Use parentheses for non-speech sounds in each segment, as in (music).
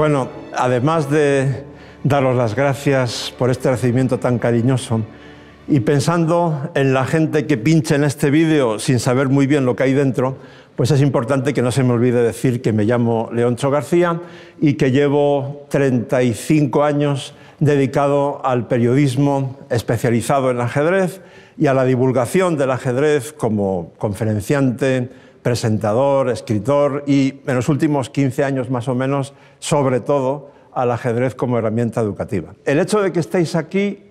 Bueno, además de daros las gracias por este recibimiento tan cariñoso y pensando en la gente que pincha en este vídeo sin saber muy bien lo que hay dentro, pues es importante que no se me olvide decir que me llamo Leoncho García y que llevo 35 años dedicado al periodismo especializado en ajedrez y a la divulgación del ajedrez como conferenciante, presentador, escritor y en los últimos 15 años más o menos, sobre todo, al ajedrez como herramienta educativa. El hecho de que estéis aquí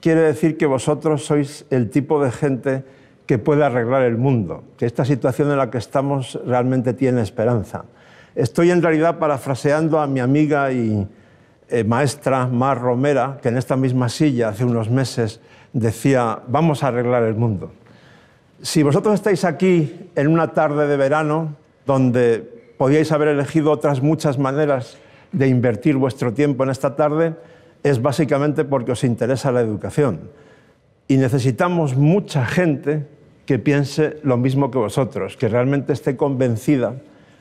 quiere decir que vosotros sois el tipo de gente que puede arreglar el mundo, que esta situación en la que estamos realmente tiene esperanza. Estoy en realidad parafraseando a mi amiga y eh, maestra Mar Romera, que en esta misma silla hace unos meses decía, vamos a arreglar el mundo. Si vosotros estáis aquí en una tarde de verano, donde podíais haber elegido otras muchas maneras de invertir vuestro tiempo en esta tarde, es básicamente porque os interesa la educación. Y necesitamos mucha gente que piense lo mismo que vosotros, que realmente esté convencida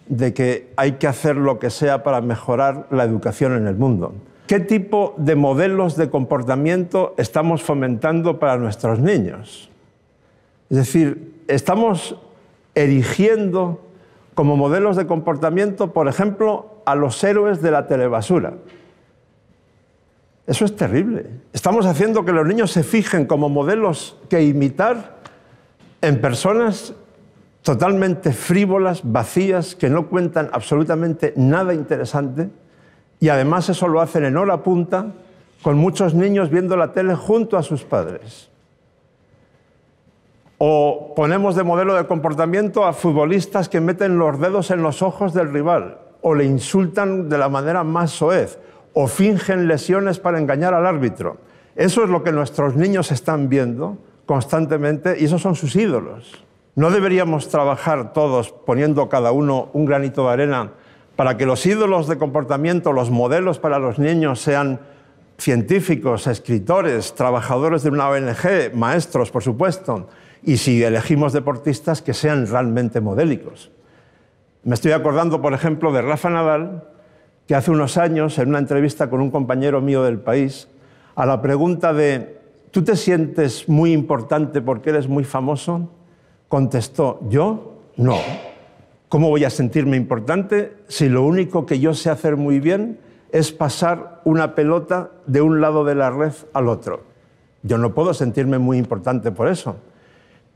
de que hay que hacer lo que sea para mejorar la educación en el mundo. ¿Qué tipo de modelos de comportamiento estamos fomentando para nuestros niños? Es decir, estamos erigiendo como modelos de comportamiento, por ejemplo, a los héroes de la telebasura. Eso es terrible. Estamos haciendo que los niños se fijen como modelos que imitar en personas totalmente frívolas, vacías, que no cuentan absolutamente nada interesante y además eso lo hacen en hora punta con muchos niños viendo la tele junto a sus padres. O ponemos de modelo de comportamiento a futbolistas que meten los dedos en los ojos del rival, o le insultan de la manera más soez, o fingen lesiones para engañar al árbitro. Eso es lo que nuestros niños están viendo constantemente y esos son sus ídolos. ¿No deberíamos trabajar todos poniendo cada uno un granito de arena para que los ídolos de comportamiento, los modelos para los niños sean científicos, escritores, trabajadores de una ONG, maestros, por supuesto? y si elegimos deportistas que sean realmente modélicos. Me estoy acordando, por ejemplo, de Rafa Nadal, que hace unos años, en una entrevista con un compañero mío del país, a la pregunta de ¿tú te sientes muy importante porque eres muy famoso? contestó, yo no. ¿Cómo voy a sentirme importante si lo único que yo sé hacer muy bien es pasar una pelota de un lado de la red al otro? Yo no puedo sentirme muy importante por eso.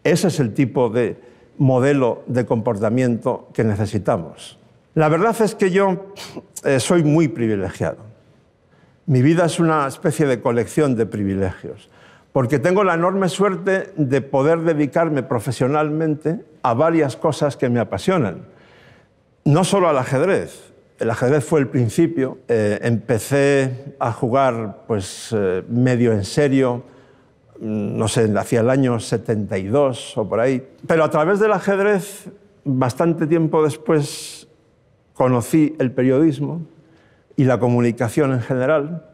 Ese es el tipo de modelo de comportamiento que necesitamos. La verdad es que yo eh, soy muy privilegiado. Mi vida es una especie de colección de privilegios, porque tengo la enorme suerte de poder dedicarme profesionalmente a varias cosas que me apasionan. No solo al ajedrez. El ajedrez fue el principio. Eh, empecé a jugar pues, eh, medio en serio no sé, hacia el año 72 o por ahí. Pero a través del ajedrez, bastante tiempo después, conocí el periodismo y la comunicación en general.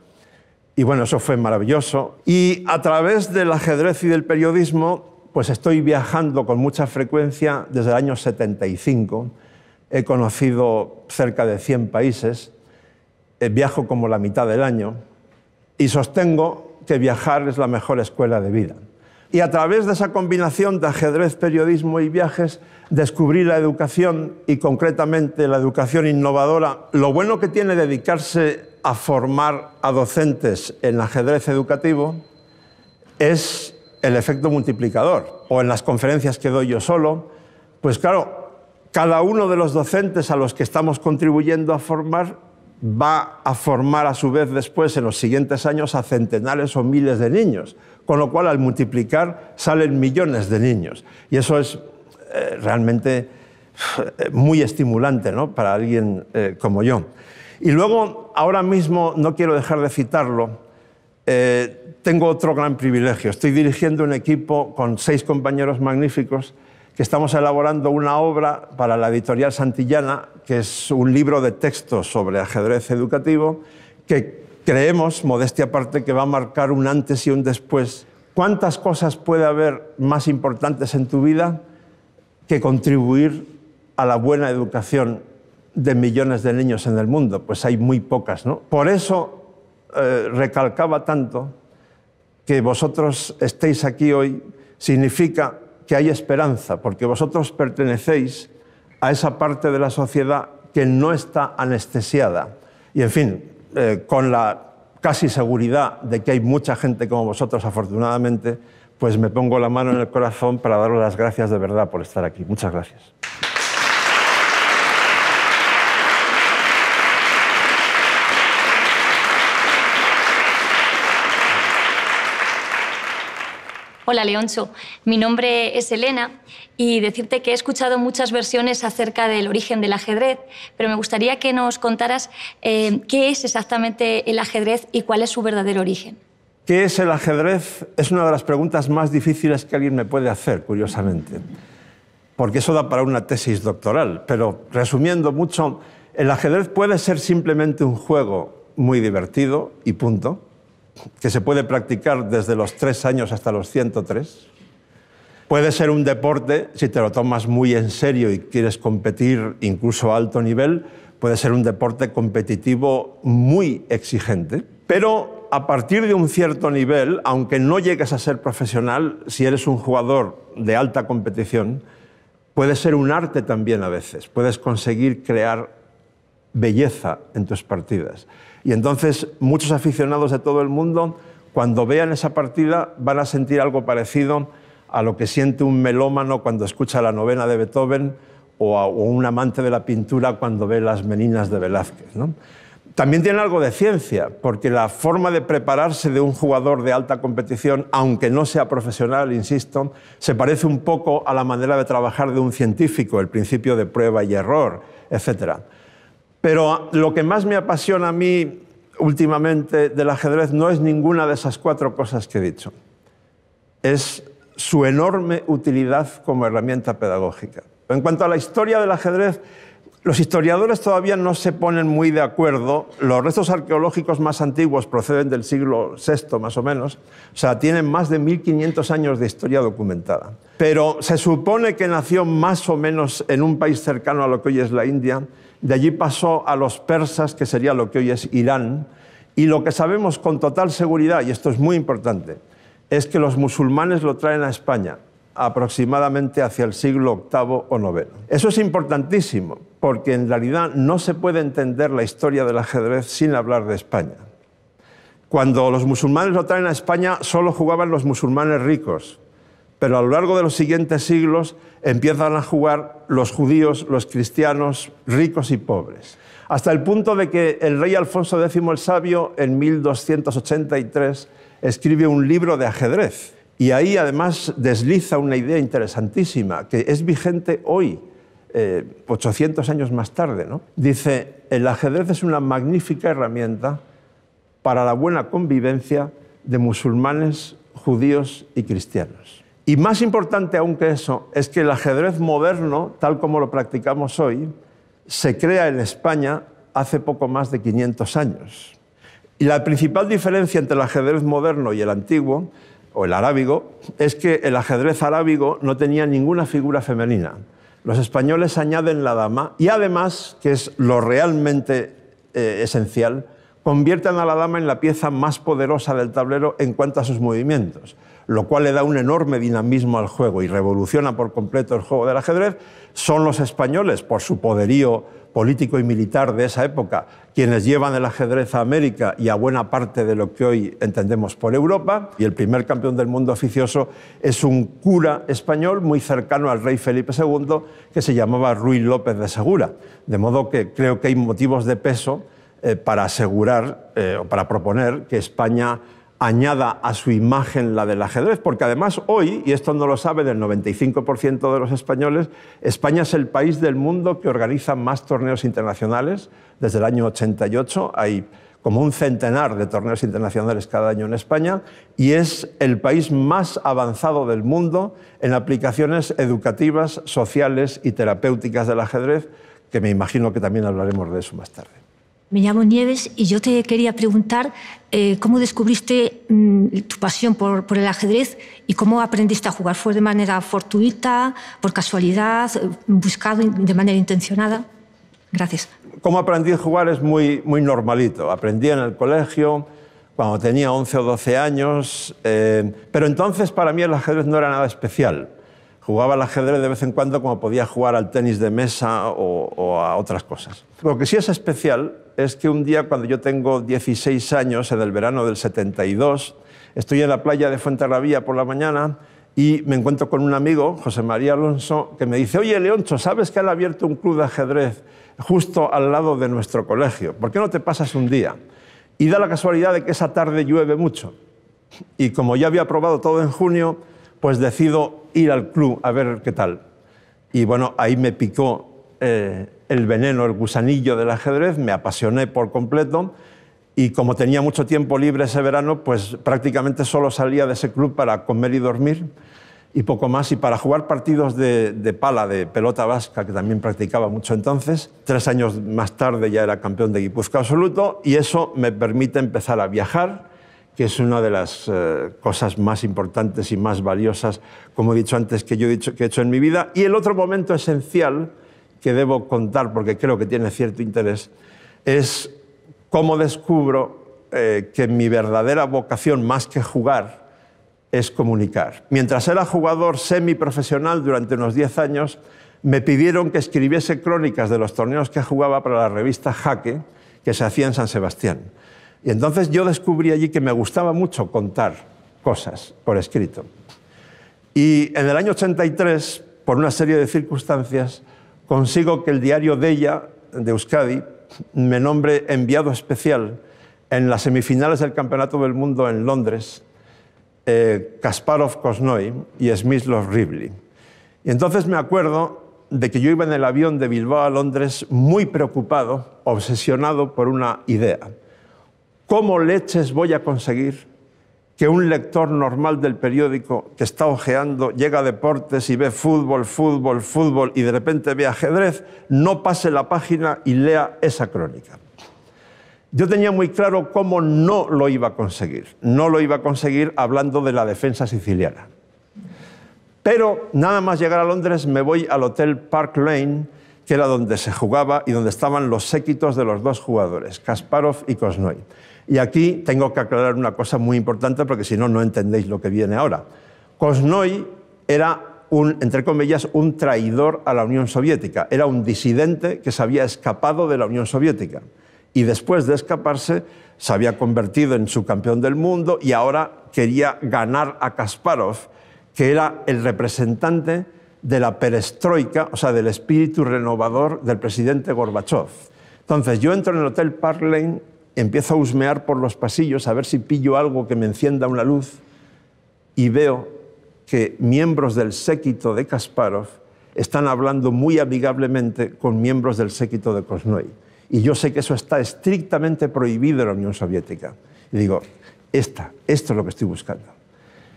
Y bueno, eso fue maravilloso. Y a través del ajedrez y del periodismo, pues estoy viajando con mucha frecuencia desde el año 75. He conocido cerca de 100 países, eh, viajo como la mitad del año y sostengo que viajar es la mejor escuela de vida. Y a través de esa combinación de ajedrez, periodismo y viajes, descubrí la educación y concretamente la educación innovadora. Lo bueno que tiene dedicarse a formar a docentes en ajedrez educativo es el efecto multiplicador. O en las conferencias que doy yo solo, pues claro, cada uno de los docentes a los que estamos contribuyendo a formar va a formar a su vez después en los siguientes años a centenares o miles de niños, con lo cual al multiplicar salen millones de niños. Y eso es eh, realmente eh, muy estimulante ¿no? para alguien eh, como yo. Y luego, ahora mismo, no quiero dejar de citarlo, tengo otro gran privilegio. Estoy dirigiendo un equipo con seis compañeros magníficos que estamos elaborando una obra para la editorial Santillana, que es un libro de texto sobre ajedrez educativo, que creemos, modestia aparte, que va a marcar un antes y un después. ¿Cuántas cosas puede haber más importantes en tu vida que contribuir a la buena educación de millones de niños en el mundo? Pues hay muy pocas, ¿no? Por eso eh, recalcaba tanto que vosotros estéis aquí hoy significa que hay esperanza, porque vosotros pertenecéis a esa parte de la sociedad que no está anestesiada. Y en fin, eh, con la casi seguridad de que hay mucha gente como vosotros, afortunadamente, pues me pongo la mano en el corazón para daros las gracias de verdad por estar aquí. Muchas gracias. Hola, Leoncho. Mi nombre es Elena y decirte que he escuchado muchas versiones acerca del origen del ajedrez, pero me gustaría que nos contaras eh, qué es exactamente el ajedrez y cuál es su verdadero origen. ¿Qué es el ajedrez? Es una de las preguntas más difíciles que alguien me puede hacer, curiosamente, porque eso da para una tesis doctoral. Pero resumiendo mucho, el ajedrez puede ser simplemente un juego muy divertido y punto que se puede practicar desde los 3 años hasta los 103. Puede ser un deporte, si te lo tomas muy en serio y quieres competir incluso a alto nivel, puede ser un deporte competitivo muy exigente. Pero a partir de un cierto nivel, aunque no llegues a ser profesional, si eres un jugador de alta competición, puede ser un arte también a veces. Puedes conseguir crear belleza en tus partidas. Y entonces muchos aficionados de todo el mundo, cuando vean esa partida, van a sentir algo parecido a lo que siente un melómano cuando escucha la novena de Beethoven o, un amante de la pintura cuando ve las meninas de Velázquez. También tiene algo de ciencia, porque la forma de prepararse de un jugador de alta competición, aunque no sea profesional, insisto, se parece un poco a la manera de trabajar de un científico, el principio de prueba y error, etcétera. Pero lo que más me apasiona a mí últimamente del ajedrez no es ninguna de esas cuatro cosas que he dicho. Es su enorme utilidad como herramienta pedagógica. En cuanto a la historia del ajedrez, los historiadores todavía no se ponen muy de acuerdo. Los restos arqueológicos más antiguos proceden del siglo VI, más o menos. O sea, tienen más de 1500 años de historia documentada. Pero se supone que nació más o menos en un país cercano a lo que hoy es la India, de allí pasó a los persas, que sería lo que hoy es Irán, y lo que sabemos con total seguridad, y esto es muy importante, es que los musulmanes lo traen a España aproximadamente hacia el siglo VIII o IX. Eso es importantísimo, porque en realidad no se puede entender la historia del ajedrez sin hablar de España. Cuando los musulmanes lo traen a España, solo jugaban los musulmanes ricos, pero a lo largo de los siguientes siglos empiezan a jugar los judíos, los cristianos, ricos y pobres, hasta el punto de que el rey Alfonso X el Sabio en 1283 escribe un libro de ajedrez y ahí además desliza una idea interesantísima que es vigente hoy, 800 eh, años más tarde. Dice, el ajedrez es una magnífica herramienta para la buena convivencia de musulmanes, judíos y cristianos. Y más importante aún que eso es que el ajedrez moderno, tal como lo practicamos hoy, se crea en España hace poco más de 500 años. Y la principal diferencia entre el ajedrez moderno y el antiguo, o el arábigo, es que el ajedrez arábigo no tenía ninguna figura femenina. Los españoles añaden la dama y además, que es lo realmente eh, esencial, convierten a la dama en la pieza más poderosa del tablero en cuanto a sus movimientos lo cual le da un enorme dinamismo al juego y revoluciona por completo el juego del ajedrez, son los españoles, por su poderío político y militar de esa época, quienes llevan el ajedrez a América y a buena parte de lo que hoy entendemos por Europa. Y el primer campeón del mundo oficioso es un cura español muy cercano al rey Felipe II, que se llamaba Ruiz López de Segura. De modo que creo que hay motivos de peso eh, para asegurar eh, o para proponer que España añada a su imagen la del ajedrez, porque además hoy, y esto no lo sabe el 95% de los españoles, España es el país del mundo que organiza más torneos internacionales. Desde el año 88 hay como un centenar de torneos internacionales cada año en España y es el país más avanzado del mundo en aplicaciones educativas, sociales y terapéuticas del ajedrez, que me imagino que también hablaremos de eso más tarde. Me llamo Nieves y yo te quería preguntar eh, cómo descubriste mm, tu pasión por, el ajedrez y cómo aprendiste a jugar. ¿Fue de manera fortuita, por casualidad, eh, buscado de manera intencionada? Gracias. ¿Cómo aprendí a jugar? Es muy, muy normalito. Aprendí en el colegio cuando tenía 11 o 12 años, eh, pero entonces para mí el ajedrez no era nada especial jugaba al ajedrez de vez en cuando como podía jugar al tenis de mesa o, a otras cosas. Lo que sí es especial es que un día cuando yo tengo 16 años, en el verano del 72, estoy en la playa de Fuenterrabía por la mañana y me encuentro con un amigo, José María Alonso, que me dice, oye Leoncho, ¿sabes que han abierto un club de ajedrez justo al lado de nuestro colegio? ¿Por qué no te pasas un día? Y da la casualidad de que esa tarde llueve mucho. Y como ya había probado todo en junio, pues decido ir al club a ver qué tal. Y bueno, ahí me picó eh, el veneno, el gusanillo del ajedrez, me apasioné por completo y como tenía mucho tiempo libre ese verano, pues prácticamente solo salía de ese club para comer y dormir y poco más, y para jugar partidos de, de pala, de pelota vasca, que también practicaba mucho entonces. Tres años más tarde ya era campeón de Guipúzcoa absoluto y eso me permite empezar a viajar que es una de las eh, cosas más importantes y más valiosas, como he dicho antes, que yo he, dicho, que he hecho en mi vida. Y el otro momento esencial que debo contar, porque creo que tiene cierto interés, es cómo descubro eh, que mi verdadera vocación, más que jugar, es comunicar. Mientras era jugador semiprofesional durante unos 10 años, me pidieron que escribiese crónicas de los torneos que jugaba para la revista Jaque, que se hacía en San Sebastián. Y entonces yo descubrí allí que me gustaba mucho contar cosas por escrito. Y en el año 83, por una serie de circunstancias, consigo que el diario de ella, de Euskadi, me nombre enviado especial en las semifinales del Campeonato del Mundo en Londres, eh, Kasparov Kosnoy y Smyslov Rivley. Y entonces me acuerdo de que yo iba en el avión de Bilbao a Londres muy preocupado, obsesionado por una idea. ¿Cómo leches voy a conseguir que un lector normal del periódico que está ojeando, llega a deportes y ve fútbol, fútbol, fútbol y de repente ve ajedrez, no pase la página y lea esa crónica? Yo tenía muy claro cómo no lo iba a conseguir. No lo iba a conseguir hablando de la defensa siciliana. Pero nada más llegar a Londres me voy al Hotel Park Lane, que era donde se jugaba y donde estaban los séquitos de los dos jugadores, Kasparov y Kosnoy. Y aquí tengo que aclarar una cosa muy importante porque si no, no entendéis lo que viene ahora. Kosnoy era, un, entre comillas, un traidor a la Unión Soviética, era un disidente que se había escapado de la Unión Soviética y después de escaparse se había convertido en su campeón del mundo y ahora quería ganar a Kasparov, que era el representante de la perestroika, o sea, del espíritu renovador del presidente Gorbachev. Entonces, yo entro en el Hotel Park empiezo a husmear por los pasillos a ver si pillo algo que me encienda una luz y veo que miembros del séquito de Kasparov están hablando muy amigablemente con miembros del séquito de Kosnoy. Y yo sé que eso está estrictamente prohibido en la Unión Soviética. Y digo, esta, esto es lo que estoy buscando.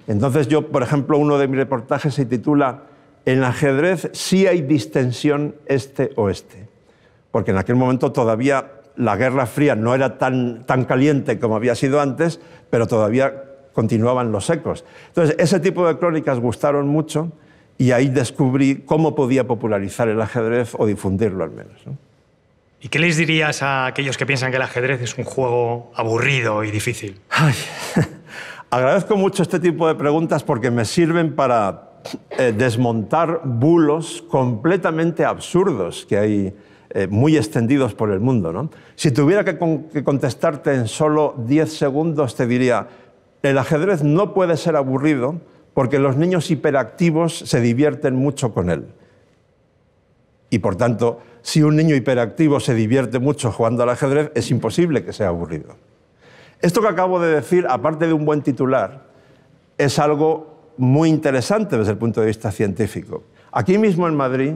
Entonces yo, por ejemplo, uno de mis reportajes se titula En ajedrez sí hay distensión este-oeste, porque en aquel momento todavía la Guerra Fría no era tan, tan caliente como había sido antes, pero todavía continuaban los ecos. Entonces, ese tipo de crónicas gustaron mucho y ahí descubrí cómo podía popularizar el ajedrez o difundirlo al menos. ¿Y qué les dirías a aquellos que piensan que el ajedrez es un juego aburrido y difícil? (laughs) agradezco mucho este tipo de preguntas porque me sirven para eh, desmontar bulos completamente absurdos que hay eh, muy extendidos por el mundo. ¿no? Si tuviera que, contestarte en solo 10 segundos, te diría, el ajedrez no puede ser aburrido porque los niños hiperactivos se divierten mucho con él. Y por tanto, si un niño hiperactivo se divierte mucho jugando al ajedrez, es imposible que sea aburrido. Esto que acabo de decir, aparte de un buen titular, es algo muy interesante desde el punto de vista científico. Aquí mismo en Madrid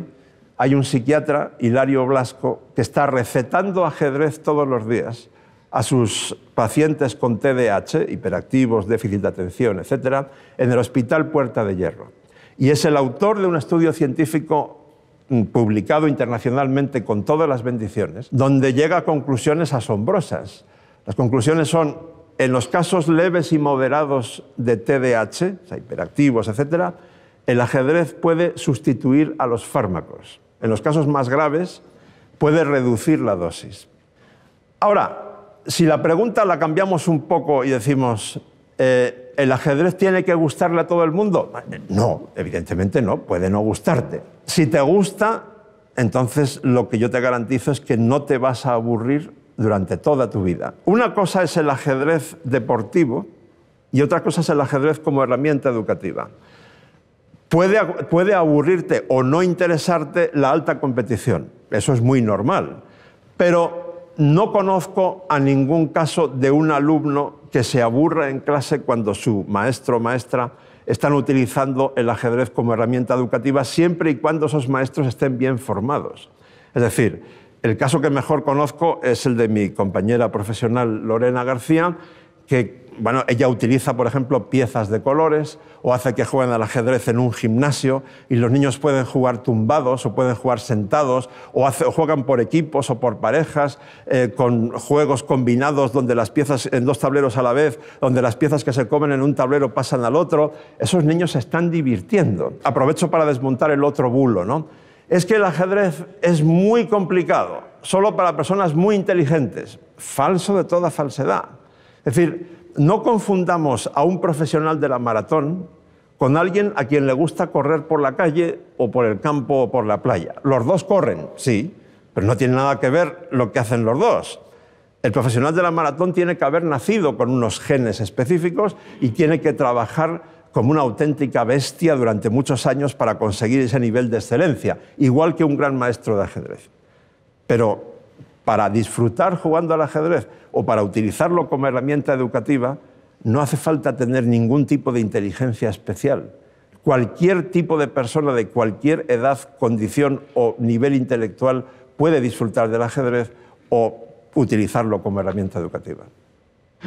hay un psiquiatra, Hilario Blasco, que está recetando ajedrez todos los días a sus pacientes con TDAH, hiperactivos, déficit de atención, etc., en el Hospital Puerta de Hierro. Y es el autor de un estudio científico mm, publicado internacionalmente con todas las bendiciones, donde llega a conclusiones asombrosas. Las conclusiones son, en los casos leves y moderados de TDAH, o sea, hiperactivos, etc., el ajedrez puede sustituir a los fármacos en los casos más graves, puede reducir la dosis. Ahora, si la pregunta la cambiamos un poco y decimos, eh, ¿el ajedrez tiene que gustarle a todo el mundo? No, evidentemente no, puede no gustarte. Si te gusta, entonces lo que yo te garantizo es que no te vas a aburrir durante toda tu vida. Una cosa es el ajedrez deportivo y otra cosa es el ajedrez como herramienta educativa. Puede, aburrirte o no interesarte la alta competición, eso es muy normal, pero no conozco a ningún caso de un alumno que se aburra en clase cuando su maestro o maestra están utilizando el ajedrez como herramienta educativa siempre y cuando esos maestros estén bien formados. Es decir, el caso que mejor conozco es el de mi compañera profesional Lorena García, que bueno, ella utiliza, por ejemplo, piezas de colores o hace que jueguen al ajedrez en un gimnasio y los niños pueden jugar tumbados o pueden jugar sentados o, juegan por equipos o por parejas eh, con juegos combinados donde las piezas en dos tableros a la vez, donde las piezas que se comen en un tablero pasan al otro. Esos niños se están divirtiendo. Aprovecho para desmontar el otro bulo, Es que el ajedrez es muy complicado, solo para personas muy inteligentes. Falso de toda falsedad. Es decir, no confundamos a un profesional de la maratón con alguien a quien le gusta correr por la calle o por el campo o por la playa. Los dos corren, sí, pero no tiene nada que ver lo que hacen los dos. El profesional de la maratón tiene que haber nacido con unos genes específicos y tiene que trabajar como una auténtica bestia durante muchos años para conseguir ese nivel de excelencia, igual que un gran maestro de ajedrez. Pero para disfrutar jugando al ajedrez o para utilizarlo como herramienta educativa, no hace falta tener ningún tipo de inteligencia especial. Cualquier tipo de persona de cualquier edad, condición o nivel intelectual puede disfrutar del ajedrez o utilizarlo como herramienta educativa.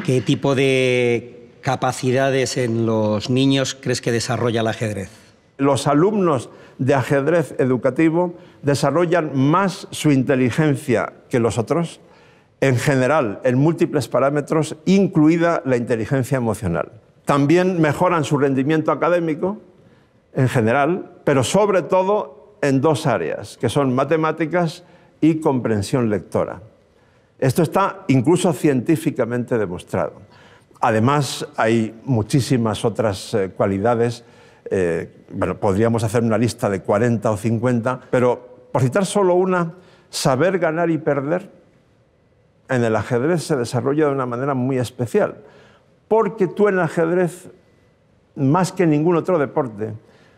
¿Qué tipo de capacidades en los niños crees que desarrolla el ajedrez? Los alumnos de ajedrez educativo desarrollan más su inteligencia que los otros, en general, en múltiples parámetros, incluida la inteligencia emocional. También mejoran su rendimiento académico, en general, pero sobre todo en dos áreas, que son matemáticas y comprensión lectora. Esto está incluso científicamente demostrado. Además, hay muchísimas otras eh, cualidades eh, bueno, podríamos hacer una lista de 40 o 50, pero por citar solo una, saber ganar y perder en el ajedrez se desarrolla de una manera muy especial, porque tú en el ajedrez, más que en ningún otro deporte,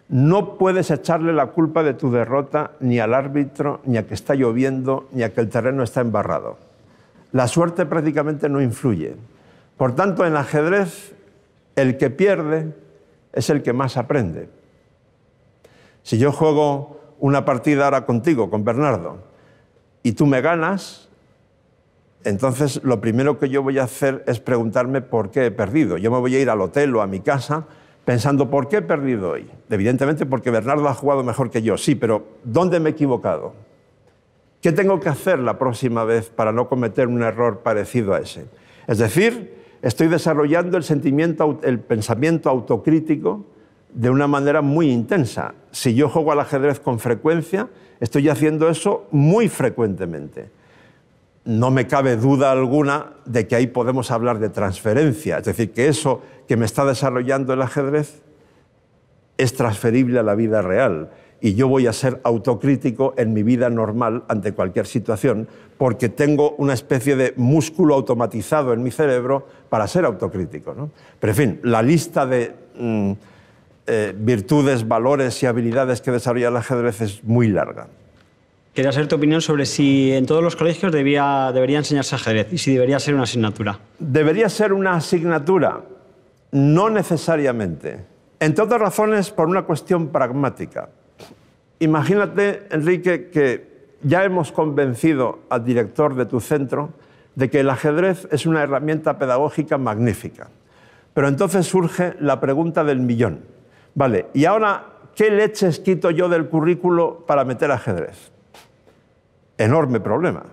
no puedes echarle la culpa de tu derrota ni al árbitro, ni a que está lloviendo, ni a que el terreno está embarrado. La suerte prácticamente no influye. Por tanto, en el ajedrez, el que pierde es el que más aprende. Si yo juego una partida ahora contigo, con Bernardo, y tú me ganas, entonces lo primero que yo voy a hacer es preguntarme por qué he perdido. Yo me voy a ir al hotel o a mi casa pensando por qué he perdido hoy. Evidentemente porque Bernardo ha jugado mejor que yo, sí, pero ¿dónde me he equivocado? ¿Qué tengo que hacer la próxima vez para no cometer un error parecido a ese? Es decir, estoy desarrollando el pensamiento autocrítico de una manera muy intensa. Si yo juego al ajedrez con frecuencia, estoy haciendo eso muy frecuentemente. No me cabe duda alguna de que ahí podemos hablar de transferencia, es decir, que eso que me está desarrollando el ajedrez es transferible a la vida real y yo voy a ser autocrítico en mi vida normal ante cualquier situación, porque tengo una especie de músculo automatizado en mi cerebro para ser autocrítico. ¿no? Pero, en fin, la lista de mm, eh, virtudes, valores y habilidades que desarrolla el ajedrez es muy larga. Quería saber tu opinión sobre si en todos los colegios debía, debería enseñarse ajedrez y si debería ser una asignatura. Debería ser una asignatura, no necesariamente. Entre otras razones, por una cuestión pragmática. Imagínate, Enrique, que ya hemos convencido al director de tu centro de que el ajedrez es una herramienta pedagógica magnífica. Pero entonces surge la pregunta del millón. Vale, ¿y ahora qué leches quito yo del currículo para meter ajedrez? Enorme problema.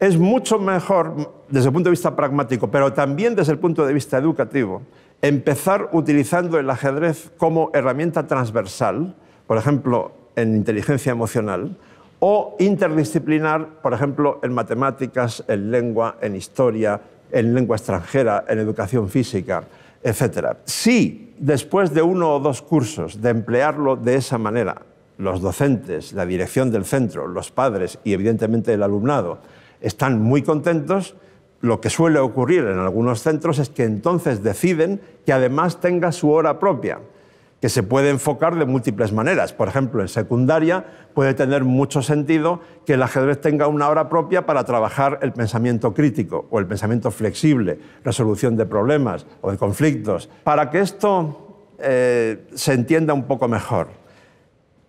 Es mucho mejor desde el punto de vista pragmático, pero también desde el punto de vista educativo, empezar utilizando el ajedrez como herramienta transversal, por ejemplo, en inteligencia emocional, o interdisciplinar, por ejemplo, en matemáticas, en lengua, en historia, en lengua extranjera, en educación física, etc. Si después de uno o dos cursos de emplearlo de esa manera, los docentes, la dirección del centro, los padres y evidentemente el alumnado están muy contentos, lo que suele ocurrir en algunos centros es que entonces deciden que además tenga su hora propia que se puede enfocar de múltiples maneras. Por ejemplo, en secundaria puede tener mucho sentido que el ajedrez tenga una hora propia para trabajar el pensamiento crítico o el pensamiento flexible, resolución de problemas o de conflictos. Para que esto eh, se entienda un poco mejor,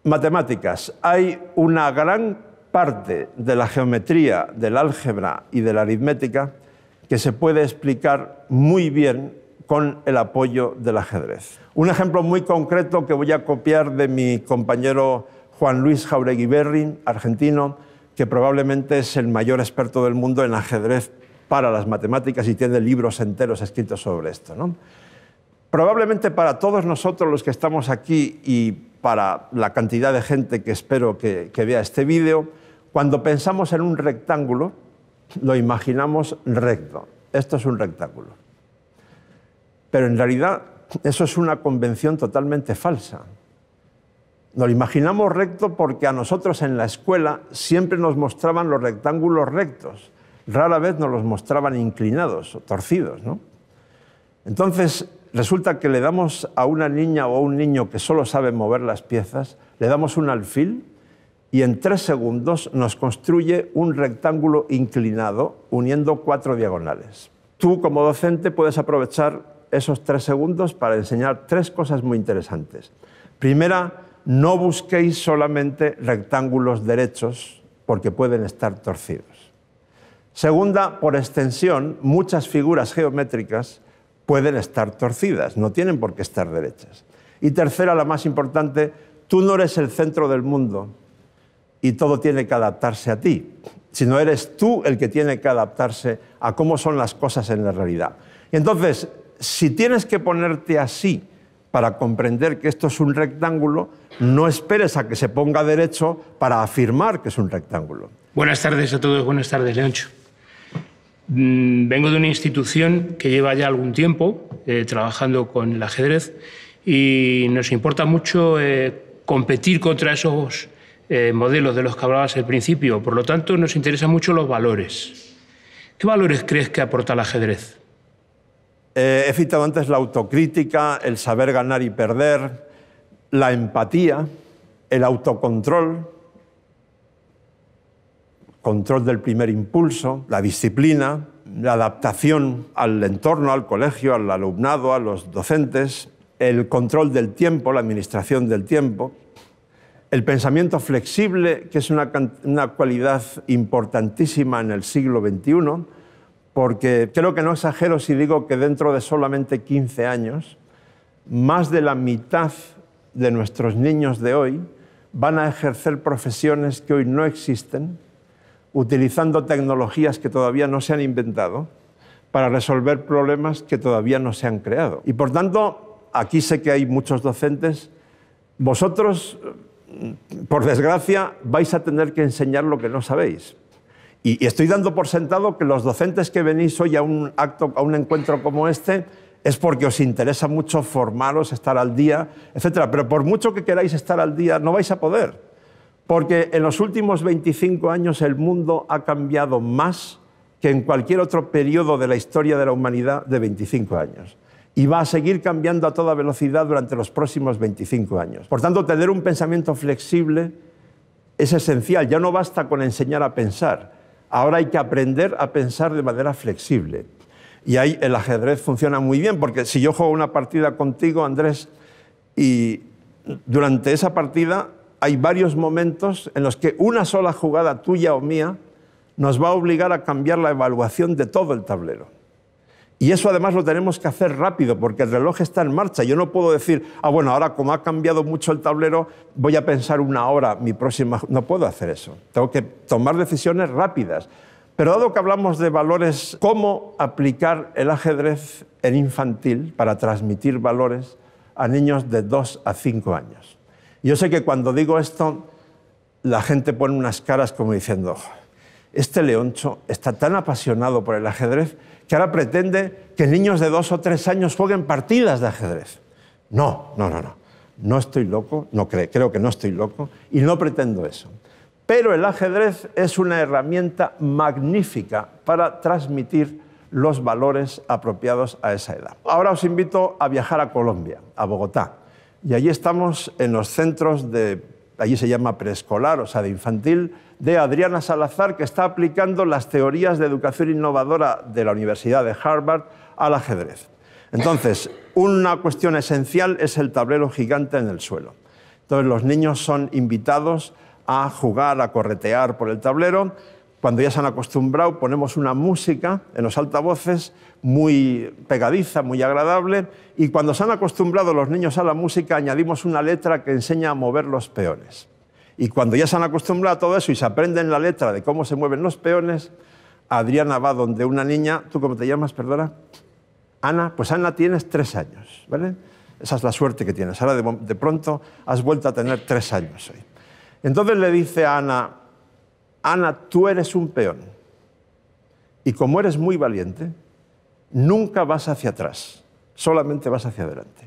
matemáticas. Hay una gran parte de la geometría, del álgebra y de la aritmética que se puede explicar muy bien con el apoyo del ajedrez. Un ejemplo muy concreto que voy a copiar de mi compañero Juan Luis Jauregui Berri, argentino, que probablemente es el mayor experto del mundo en ajedrez para las matemáticas y tiene libros enteros escritos sobre esto. ¿no? Probablemente para todos nosotros los que estamos aquí y para la cantidad de gente que espero que, que vea este vídeo, cuando pensamos en un rectángulo, lo imaginamos recto. Esto es un rectángulo. Pero en realidad eso es una convención totalmente falsa. Nos lo imaginamos recto porque a nosotros en la escuela siempre nos mostraban los rectángulos rectos, rara vez nos los mostraban inclinados o torcidos. Entonces, resulta que le damos a una niña o a un niño que solo sabe mover las piezas, le damos un alfil y en tres segundos nos construye un rectángulo inclinado uniendo cuatro diagonales. Tú como docente puedes aprovechar esos tres segundos para enseñar tres cosas muy interesantes. Primera, no busquéis solamente rectángulos derechos porque pueden estar torcidos. Segunda, por extensión, muchas figuras geométricas pueden estar torcidas, no tienen por qué estar derechas. Y tercera, la más importante, tú no eres el centro del mundo y todo tiene que adaptarse a ti, sino eres tú el que tiene que adaptarse a cómo son las cosas en la realidad. Y entonces, si tienes que ponerte así para comprender que esto es un rectángulo, no esperes a que se ponga derecho para afirmar que es un rectángulo. Buenas tardes a todos, buenas tardes, Leoncho. Mm, vengo de una institución que lleva ya algún tiempo eh, trabajando con el ajedrez y nos importa mucho eh, competir contra esos eh, modelos de los que hablabas al principio. Por lo tanto, nos interesan mucho los valores. ¿Qué valores crees que aporta el ajedrez? Eh, he citado antes la autocrítica, el saber ganar y perder, la empatía, el autocontrol, control del primer impulso, la disciplina, la adaptación al entorno, al colegio, al alumnado, a los docentes, el control del tiempo, la administración del tiempo, el pensamiento flexible, que es una, una cualidad importantísima en el siglo XXI, porque creo que no exagero si digo que dentro de solamente 15 años, más de la mitad de nuestros niños de hoy van a ejercer profesiones que hoy no existen, utilizando tecnologías que todavía no se han inventado para resolver problemas que todavía no se han creado. Y por tanto, aquí sé que hay muchos docentes, vosotros, por desgracia, vais a tener que enseñar lo que no sabéis, y, estoy dando por sentado que los docentes que venís hoy a un, acto, a un encuentro como este es porque os interesa mucho formaros, estar al día, etc. Pero por mucho que queráis estar al día, no vais a poder. Porque en los últimos 25 años el mundo ha cambiado más que en cualquier otro periodo de la historia de la humanidad de 25 años y va a seguir cambiando a toda velocidad durante los próximos 25 años. Por tanto, tener un pensamiento flexible es esencial. Ya no basta con enseñar a pensar. Ahora hay que aprender a pensar de manera flexible. Y ahí el ajedrez funciona muy bien, porque si yo juego una partida contigo, Andrés, y durante esa partida hay varios momentos en los que una sola jugada tuya o mía nos va a obligar a cambiar la evaluación de todo el tablero. Y eso además lo tenemos que hacer rápido porque el reloj está en marcha. Yo no puedo decir, ah, bueno, ahora como ha cambiado mucho el tablero, voy a pensar una hora, mi próxima... (laughs) No puedo hacer eso. Tengo que tomar decisiones rápidas. Pero dado que hablamos de valores, ¿cómo aplicar el ajedrez en infantil para transmitir valores a niños de 2 a 5 años? Yo sé que cuando digo esto, la gente pone unas caras como diciendo, este leoncho está tan apasionado por el ajedrez que ahora pretende que niños de dos o tres años jueguen partidas de ajedrez. No, no, no, no. No estoy loco, no creo, creo que no estoy loco y no pretendo eso. Pero el ajedrez es una herramienta magnífica para transmitir los valores apropiados a esa edad. Ahora os invito a viajar a Colombia, a Bogotá. Y allí estamos en los centros de, allí se llama preescolar, o sea, de infantil, de Adriana Salazar, que está aplicando las teorías de educación innovadora de la Universidad de Harvard al ajedrez. Entonces, una cuestión esencial es el tablero gigante en el suelo. Entonces, los niños son invitados a jugar, a corretear por el tablero. Cuando ya se han acostumbrado, ponemos una música en los altavoces muy pegadiza, muy agradable, y cuando se han acostumbrado los niños a la música, añadimos una letra que enseña a mover los peones. Y cuando ya se han acostumbrado a todo eso y se aprenden la letra de cómo se mueven los peones, Adriana va donde una niña, ¿tú cómo te llamas, perdona? Ana, pues Ana tienes tres años, ¿vale? Esa es la suerte que tienes. Ahora de, pronto has vuelto a tener tres años hoy. Entonces le dice a Ana, Ana, tú eres un peón. Y como eres muy valiente, nunca vas hacia atrás, solamente vas hacia adelante.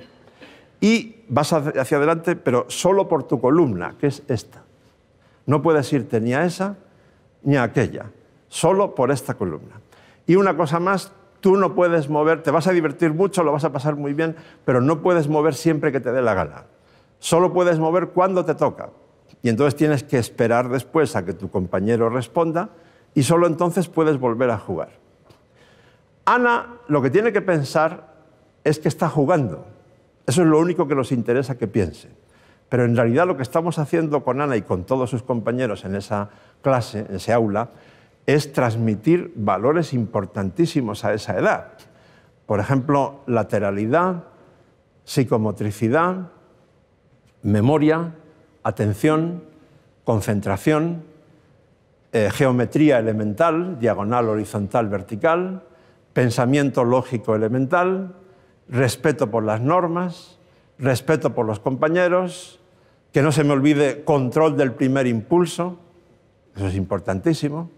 Y vas hacia adelante, pero solo por tu columna, que es esta. No puedes irte ni a esa ni a aquella, solo por esta columna. Y una cosa más, tú no puedes mover, te vas a divertir mucho, lo vas a pasar muy bien, pero no puedes mover siempre que te dé la gana. Solo puedes mover cuando te toca. Y entonces tienes que esperar después a que tu compañero responda y solo entonces puedes volver a jugar. Ana lo que tiene que pensar es que está jugando. Eso es lo único que nos interesa que piense. Pero en realidad lo que estamos haciendo con Ana y con todos sus compañeros en esa clase, en ese aula, es transmitir valores importantísimos a esa edad. Por ejemplo, lateralidad, psicomotricidad, memoria, atención, concentración, eh, geometría elemental, diagonal, horizontal, vertical, pensamiento lógico elemental, respeto por las normas, respeto por los compañeros, que no se me olvide control del primer impulso, eso es importantísimo.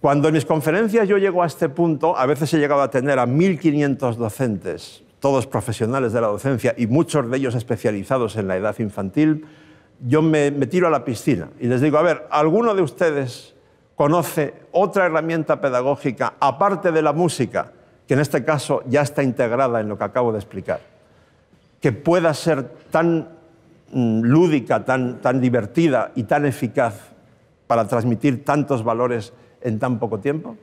Cuando en mis conferencias yo llego a este punto, a veces he llegado a tener a 1.500 docentes, todos profesionales de la docencia y muchos de ellos especializados en la edad infantil, yo me, me tiro a la piscina y les digo, a ver, ¿alguno de ustedes conoce otra herramienta pedagógica aparte de la música, que en este caso ya está integrada en lo que acabo de explicar, que pueda ser tan Mm, lúdica, tan, divertida y tan eficaz para transmitir tantos valores en tan poco tiempo?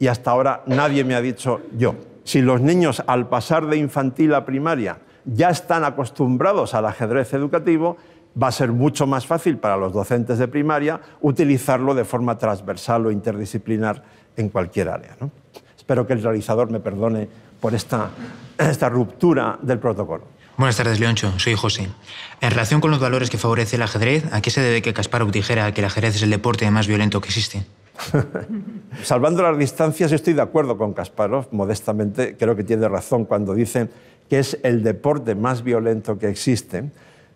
Y hasta ahora nadie me ha dicho yo. Si los niños al pasar de infantil a primaria ya están acostumbrados al ajedrez educativo, va a ser mucho más fácil para los docentes de primaria utilizarlo de forma transversal o interdisciplinar en cualquier área. Espero que el realizador me perdone por esta ruptura del protocolo. Buenas tardes, Leoncho. Soy José. En relación con los valores que favorece el ajedrez, ¿a qué se debe que Kasparov dijera que el ajedrez es el deporte más violento que existe? (laughs) Salvando las distancias, estoy de acuerdo con Kasparov. Modestamente, creo que tiene razón cuando dice que es el deporte más violento que existe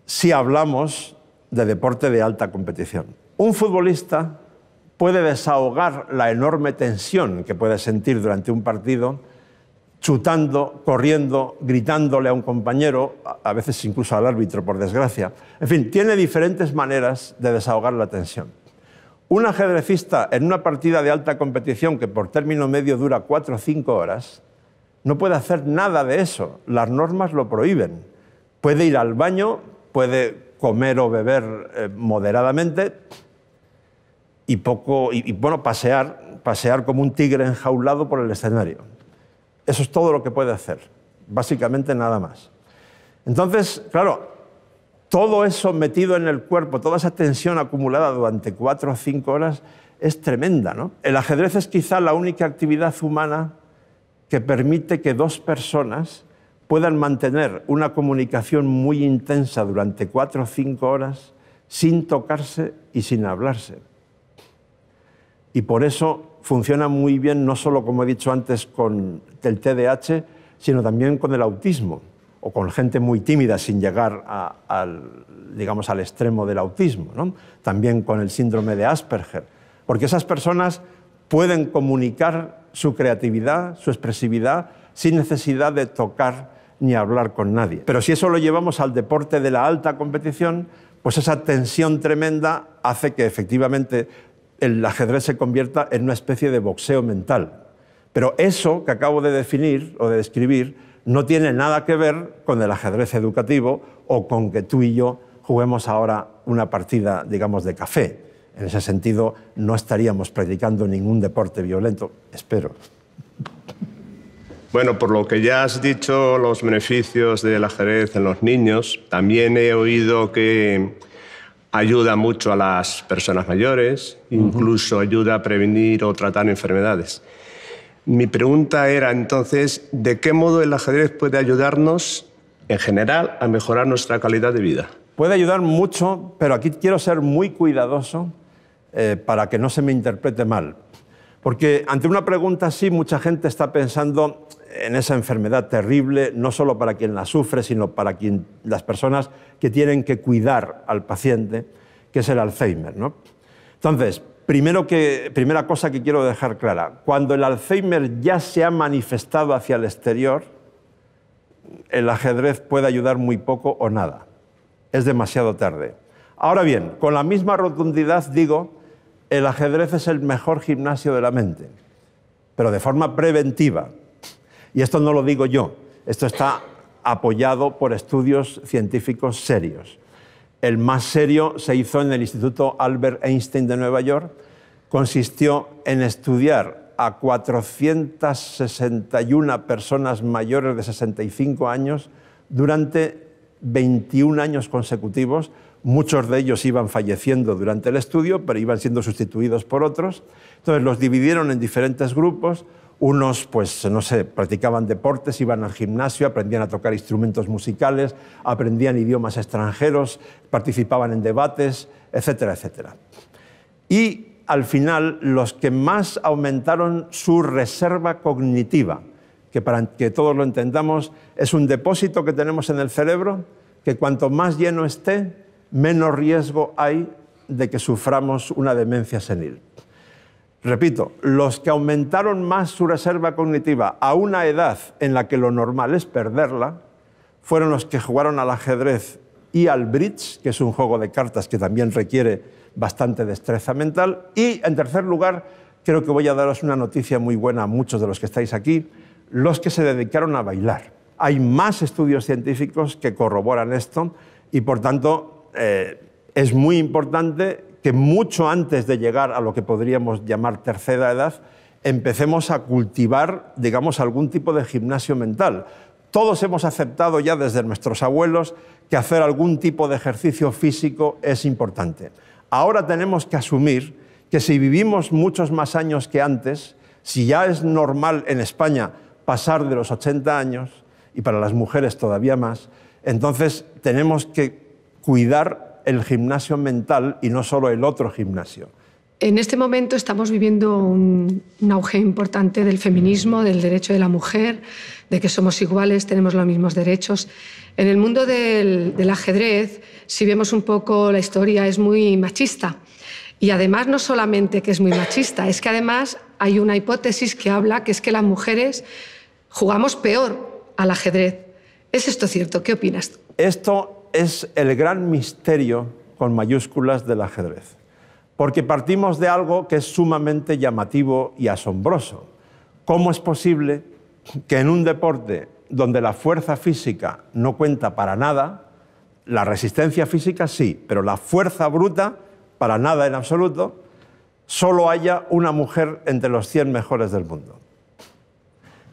si hablamos de deporte de alta competición. Un futbolista puede desahogar la enorme tensión que puede sentir durante un partido chutando, corriendo, gritándole a un compañero, a veces incluso al árbitro, por desgracia. En fin, tiene diferentes maneras de desahogar la tensión. Un ajedrecista en una partida de alta competición que por término medio dura cuatro o cinco horas, no puede hacer nada de eso. Las normas lo prohíben. Puede ir al baño, puede comer o beber eh, moderadamente y poco y, bueno, pasear como un tigre enjaulado por el escenario. Eso es todo lo que puede hacer, básicamente nada más. Entonces, claro, todo eso metido en el cuerpo, toda esa tensión acumulada durante cuatro o cinco horas es tremenda. ¿no? El ajedrez es quizá la única actividad humana que permite que dos personas puedan mantener una comunicación muy intensa durante cuatro o cinco horas sin tocarse y sin hablarse. Y por eso funciona muy bien no solo, como he dicho antes, con el TDAH, sino también con el autismo o con gente muy tímida sin llegar al, digamos, al extremo del autismo, también con el síndrome de Asperger, porque esas personas pueden comunicar su creatividad, su expresividad, sin necesidad de tocar ni hablar con nadie. Pero si eso lo llevamos al deporte de la alta competición, pues esa tensión tremenda hace que efectivamente el ajedrez se convierta en una especie de boxeo mental. Pero eso que acabo de definir o de describir no tiene nada que ver con el ajedrez educativo o con que tú y yo juguemos ahora una partida, digamos, de café. En ese sentido, no estaríamos practicando ningún deporte violento, espero. Bueno, por lo que ya has dicho, los beneficios del ajedrez en los niños, también he oído que ayuda mucho a las personas mayores, incluso ayuda a prevenir o tratar enfermedades. Mi pregunta era entonces, ¿de qué modo el ajedrez puede ayudarnos en general a mejorar nuestra calidad de vida? Puede ayudar mucho, pero aquí quiero ser muy cuidadoso eh, para que no se me interprete mal. Porque ante una pregunta así mucha gente está pensando, en esa enfermedad terrible, no solo para quien la sufre, sino para las personas que tienen que cuidar al paciente, que es el Alzheimer. Entonces, primero primera cosa que quiero dejar clara, cuando el Alzheimer ya se ha manifestado hacia el exterior, el ajedrez puede ayudar muy poco o nada. Es demasiado tarde. Ahora bien, con la misma rotundidad digo, el ajedrez es el mejor gimnasio de la mente, pero de forma preventiva. Y esto no lo digo yo, esto está apoyado por estudios científicos serios. El más serio se hizo en el Instituto Albert Einstein de Nueva York, consistió en estudiar a 461 personas mayores de 65 años durante 21 años consecutivos. Muchos de ellos iban falleciendo durante el estudio, pero iban siendo sustituidos por otros. Entonces los dividieron en diferentes grupos. Unos, pues, no sé, practicaban deportes, iban al gimnasio, aprendían a tocar instrumentos musicales, aprendían idiomas extranjeros, participaban en debates, etcétera, etcétera. Y al final, los que más aumentaron su reserva cognitiva, que para que todos lo entendamos, es un depósito que tenemos en el cerebro que cuanto más lleno esté, menos riesgo hay de que suframos una demencia senil. Repito, los que aumentaron más su reserva cognitiva a una edad en la que lo normal es perderla, fueron los que jugaron al ajedrez y al bridge, que es un juego de cartas que también requiere bastante destreza mental. Y en tercer lugar, creo que voy a daros una noticia muy buena a muchos de los que estáis aquí, los que se dedicaron a bailar. Hay más estudios científicos que corroboran esto y por tanto eh, es muy importante que mucho antes de llegar a lo que podríamos llamar tercera edad, empecemos a cultivar, digamos, algún tipo de gimnasio mental. Todos hemos aceptado ya desde nuestros abuelos que hacer algún tipo de ejercicio físico es importante. Ahora tenemos que asumir que si vivimos muchos más años que antes, si ya es normal en España pasar de los 80 años, y para las mujeres todavía más, entonces tenemos que cuidar el gimnasio mental y no solo el otro gimnasio. En este momento estamos viviendo un, auge importante del feminismo, del derecho de la mujer, de que somos iguales, tenemos los mismos derechos. En el mundo del, del ajedrez, si vemos un poco la historia, es muy machista. Y además no solamente que es muy machista, es que además hay una hipótesis que habla que es que las mujeres jugamos peor al ajedrez. ¿Es esto cierto? ¿Qué opinas? Esto es el gran misterio con mayúsculas del ajedrez, porque partimos de algo que es sumamente llamativo y asombroso. ¿Cómo es posible que en un deporte donde la fuerza física no cuenta para nada, la resistencia física sí, pero la fuerza bruta para nada en absoluto, solo haya una mujer entre los 100 mejores del mundo.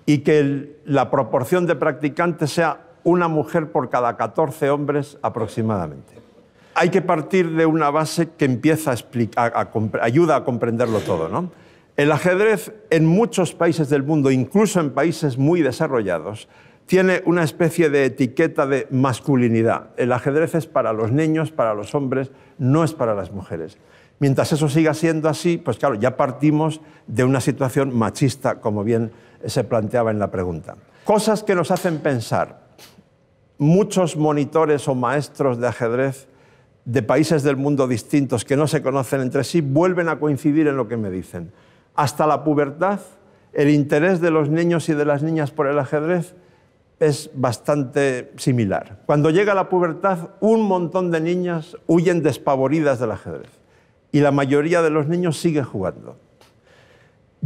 Y que la proporción de practicantes sea una mujer por cada 14 hombres aproximadamente. Hay que partir de una base que empieza a, explicar, a ayuda a comprenderlo todo. ¿no? El ajedrez en muchos países del mundo, incluso en países muy desarrollados, tiene una especie de etiqueta de masculinidad. El ajedrez es para los niños, para los hombres, no es para las mujeres. Mientras eso siga siendo así, pues claro, ya partimos de una situación machista, como bien se planteaba en la pregunta. Cosas que nos hacen pensar muchos monitores o maestros de ajedrez de países del mundo distintos que no se conocen entre sí vuelven a coincidir en lo que me dicen. Hasta la pubertad, el interés de los niños y de las niñas por el ajedrez es bastante similar. Cuando llega la pubertad, un montón de niñas huyen despavoridas del ajedrez y la mayoría de los niños sigue jugando.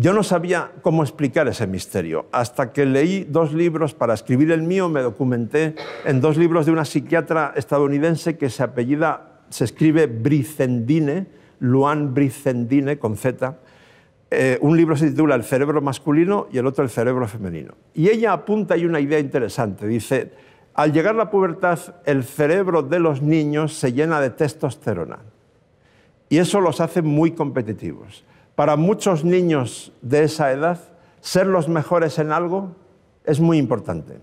Yo no sabía cómo explicar ese misterio, hasta que leí dos libros para escribir el mío, me documenté en dos libros de una psiquiatra estadounidense que se apellida, se escribe Bricendine, Luan Bricendine con Z. Eh, un libro se titula El cerebro masculino y el otro El cerebro femenino. Y ella apunta ahí una idea interesante, dice, al llegar la pubertad, el cerebro de los niños se llena de testosterona y eso los hace muy competitivos para muchos niños de esa edad, ser los mejores en algo es muy importante.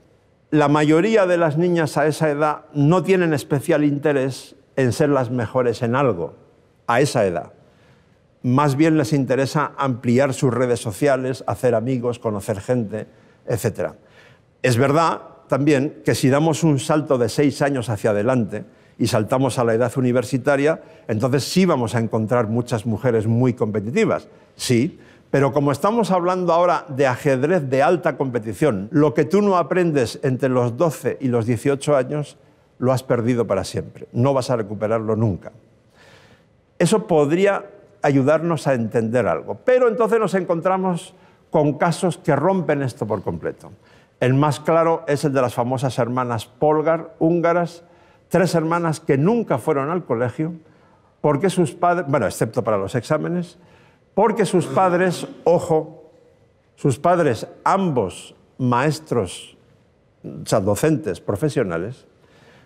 La mayoría de las niñas a esa edad no tienen especial interés en ser las mejores en algo, a esa edad. Más bien les interesa ampliar sus redes sociales, hacer amigos, conocer gente, etc. Es verdad también que si damos un salto de seis años hacia adelante, y saltamos a la edad universitaria, entonces sí vamos a encontrar muchas mujeres muy competitivas, sí, pero como estamos hablando ahora de ajedrez de alta competición, lo que tú no aprendes entre los 12 y los 18 años, lo has perdido para siempre, no vas a recuperarlo nunca. Eso podría ayudarnos a entender algo, pero entonces nos encontramos con casos que rompen esto por completo. El más claro es el de las famosas hermanas Polgar húngaras, tres hermanas que nunca fueron al colegio, porque sus padres, bueno, excepto para los exámenes, porque sus padres, ojo, sus padres, ambos maestros, o sea, docentes profesionales,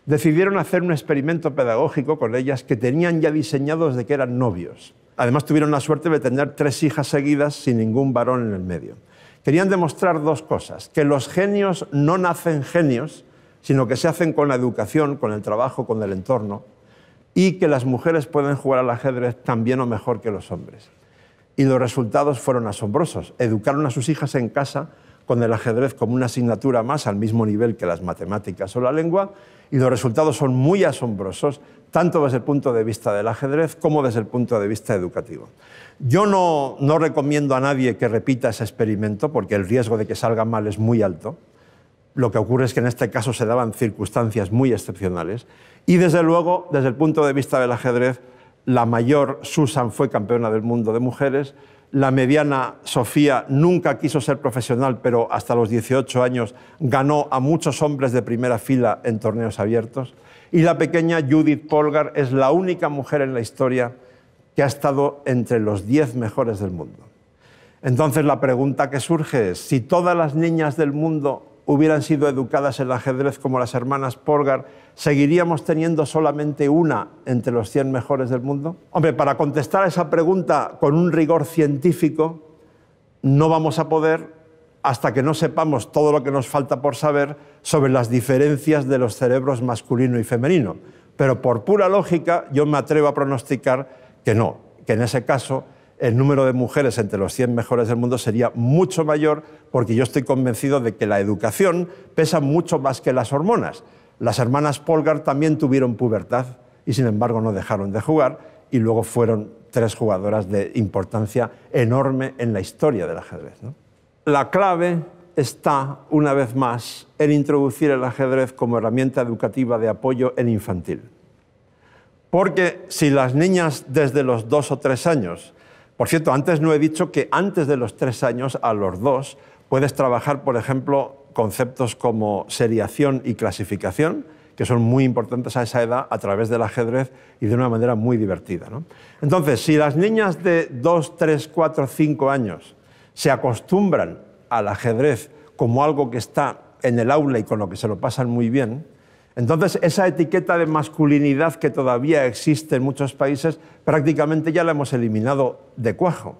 decidieron hacer un experimento pedagógico con ellas que tenían ya diseñados de que eran novios. Además, tuvieron la suerte de tener tres hijas seguidas sin ningún varón en el medio. Querían demostrar dos cosas, que los genios no nacen genios, sino que se hacen con la educación, con el trabajo, con el entorno, y que las mujeres pueden jugar al ajedrez tan bien o mejor que los hombres. Y los resultados fueron asombrosos. Educaron a sus hijas en casa con el ajedrez como una asignatura más al mismo nivel que las matemáticas o la lengua, y los resultados son muy asombrosos, tanto desde el punto de vista del ajedrez como desde el punto de vista educativo. Yo no recomiendo a nadie que repita ese experimento porque el riesgo de que salga mal es muy alto, lo que ocurre es que en este caso se daban circunstancias muy excepcionales y desde luego, desde el punto de vista del ajedrez, la mayor Susan fue campeona del mundo de mujeres, la mediana Sofía nunca quiso ser profesional, pero hasta los 18 años ganó a muchos hombres de primera fila en torneos abiertos, y la pequeña Judith Polgar es la única mujer en la historia que ha estado entre los 10 mejores del mundo. Entonces la pregunta que surge es, si todas las niñas del mundo hubieran sido educadas en el ajedrez como las hermanas Polgar, ¿seguiríamos teniendo solamente una entre los 100 mejores del mundo? Hombre, para contestar esa pregunta con un rigor científico, no vamos a poder hasta que no sepamos todo lo que nos falta por saber sobre las diferencias de los cerebros masculino y femenino. Pero por pura lógica, yo me atrevo a pronosticar que no, que en ese caso el número de mujeres entre los 100 mejores del mundo sería mucho mayor porque yo estoy convencido de que la educación pesa mucho más que las hormonas. Las hermanas Polgar también tuvieron pubertad y sin embargo no dejaron de jugar y luego fueron tres jugadoras de importancia enorme en la historia del ajedrez. La clave está, una vez más, en introducir el ajedrez como herramienta educativa de apoyo en infantil. Porque si las niñas desde los dos o tres años por cierto, antes no he dicho que antes de los tres años, a los dos, puedes trabajar, por ejemplo, conceptos como seriación y clasificación, que son muy importantes a esa edad a través del ajedrez y de una manera muy divertida. Entonces, si las niñas de dos, tres, cuatro, cinco años se acostumbran al ajedrez como algo que está en el aula y con lo que se lo pasan muy bien, entonces, esa etiqueta de masculinidad que todavía existe en muchos países, prácticamente ya la hemos eliminado de cuajo.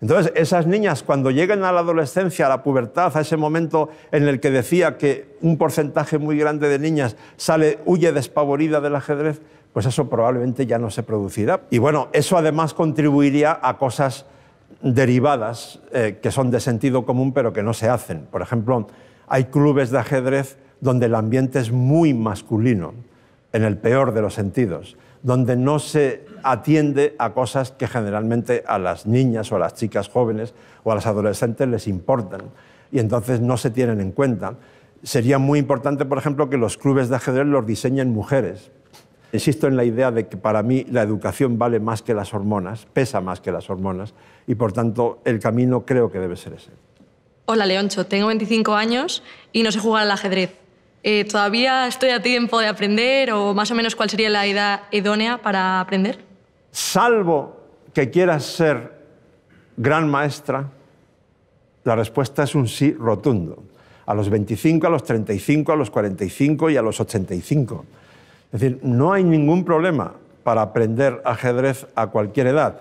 Entonces, esas niñas cuando lleguen a la adolescencia, a la pubertad, a ese momento en el que decía que un porcentaje muy grande de niñas sale, huye despavorida del ajedrez, pues eso probablemente ya no se producirá. Y bueno, eso además contribuiría a cosas derivadas eh, que son de sentido común pero que no se hacen. Por ejemplo, hay clubes de ajedrez donde el ambiente es muy masculino, en el peor de los sentidos, donde no se atiende a cosas que generalmente a las niñas o a las chicas jóvenes o a las adolescentes les importan y entonces no se tienen en cuenta. Sería muy importante, por ejemplo, que los clubes de ajedrez los diseñen mujeres. Insisto en la idea de que para mí la educación vale más que las hormonas, pesa más que las hormonas y por tanto el camino creo que debe ser ese. Hola Leoncho, tengo 25 años y no sé jugar al ajedrez. Eh, ¿Todavía estoy a tiempo de aprender o más o menos cuál sería la edad idónea para aprender? Salvo que quieras ser gran maestra, la respuesta es un sí rotundo. A los 25, a los 35, a los 45 y a los 85. Es decir, no hay ningún problema para aprender ajedrez a cualquier edad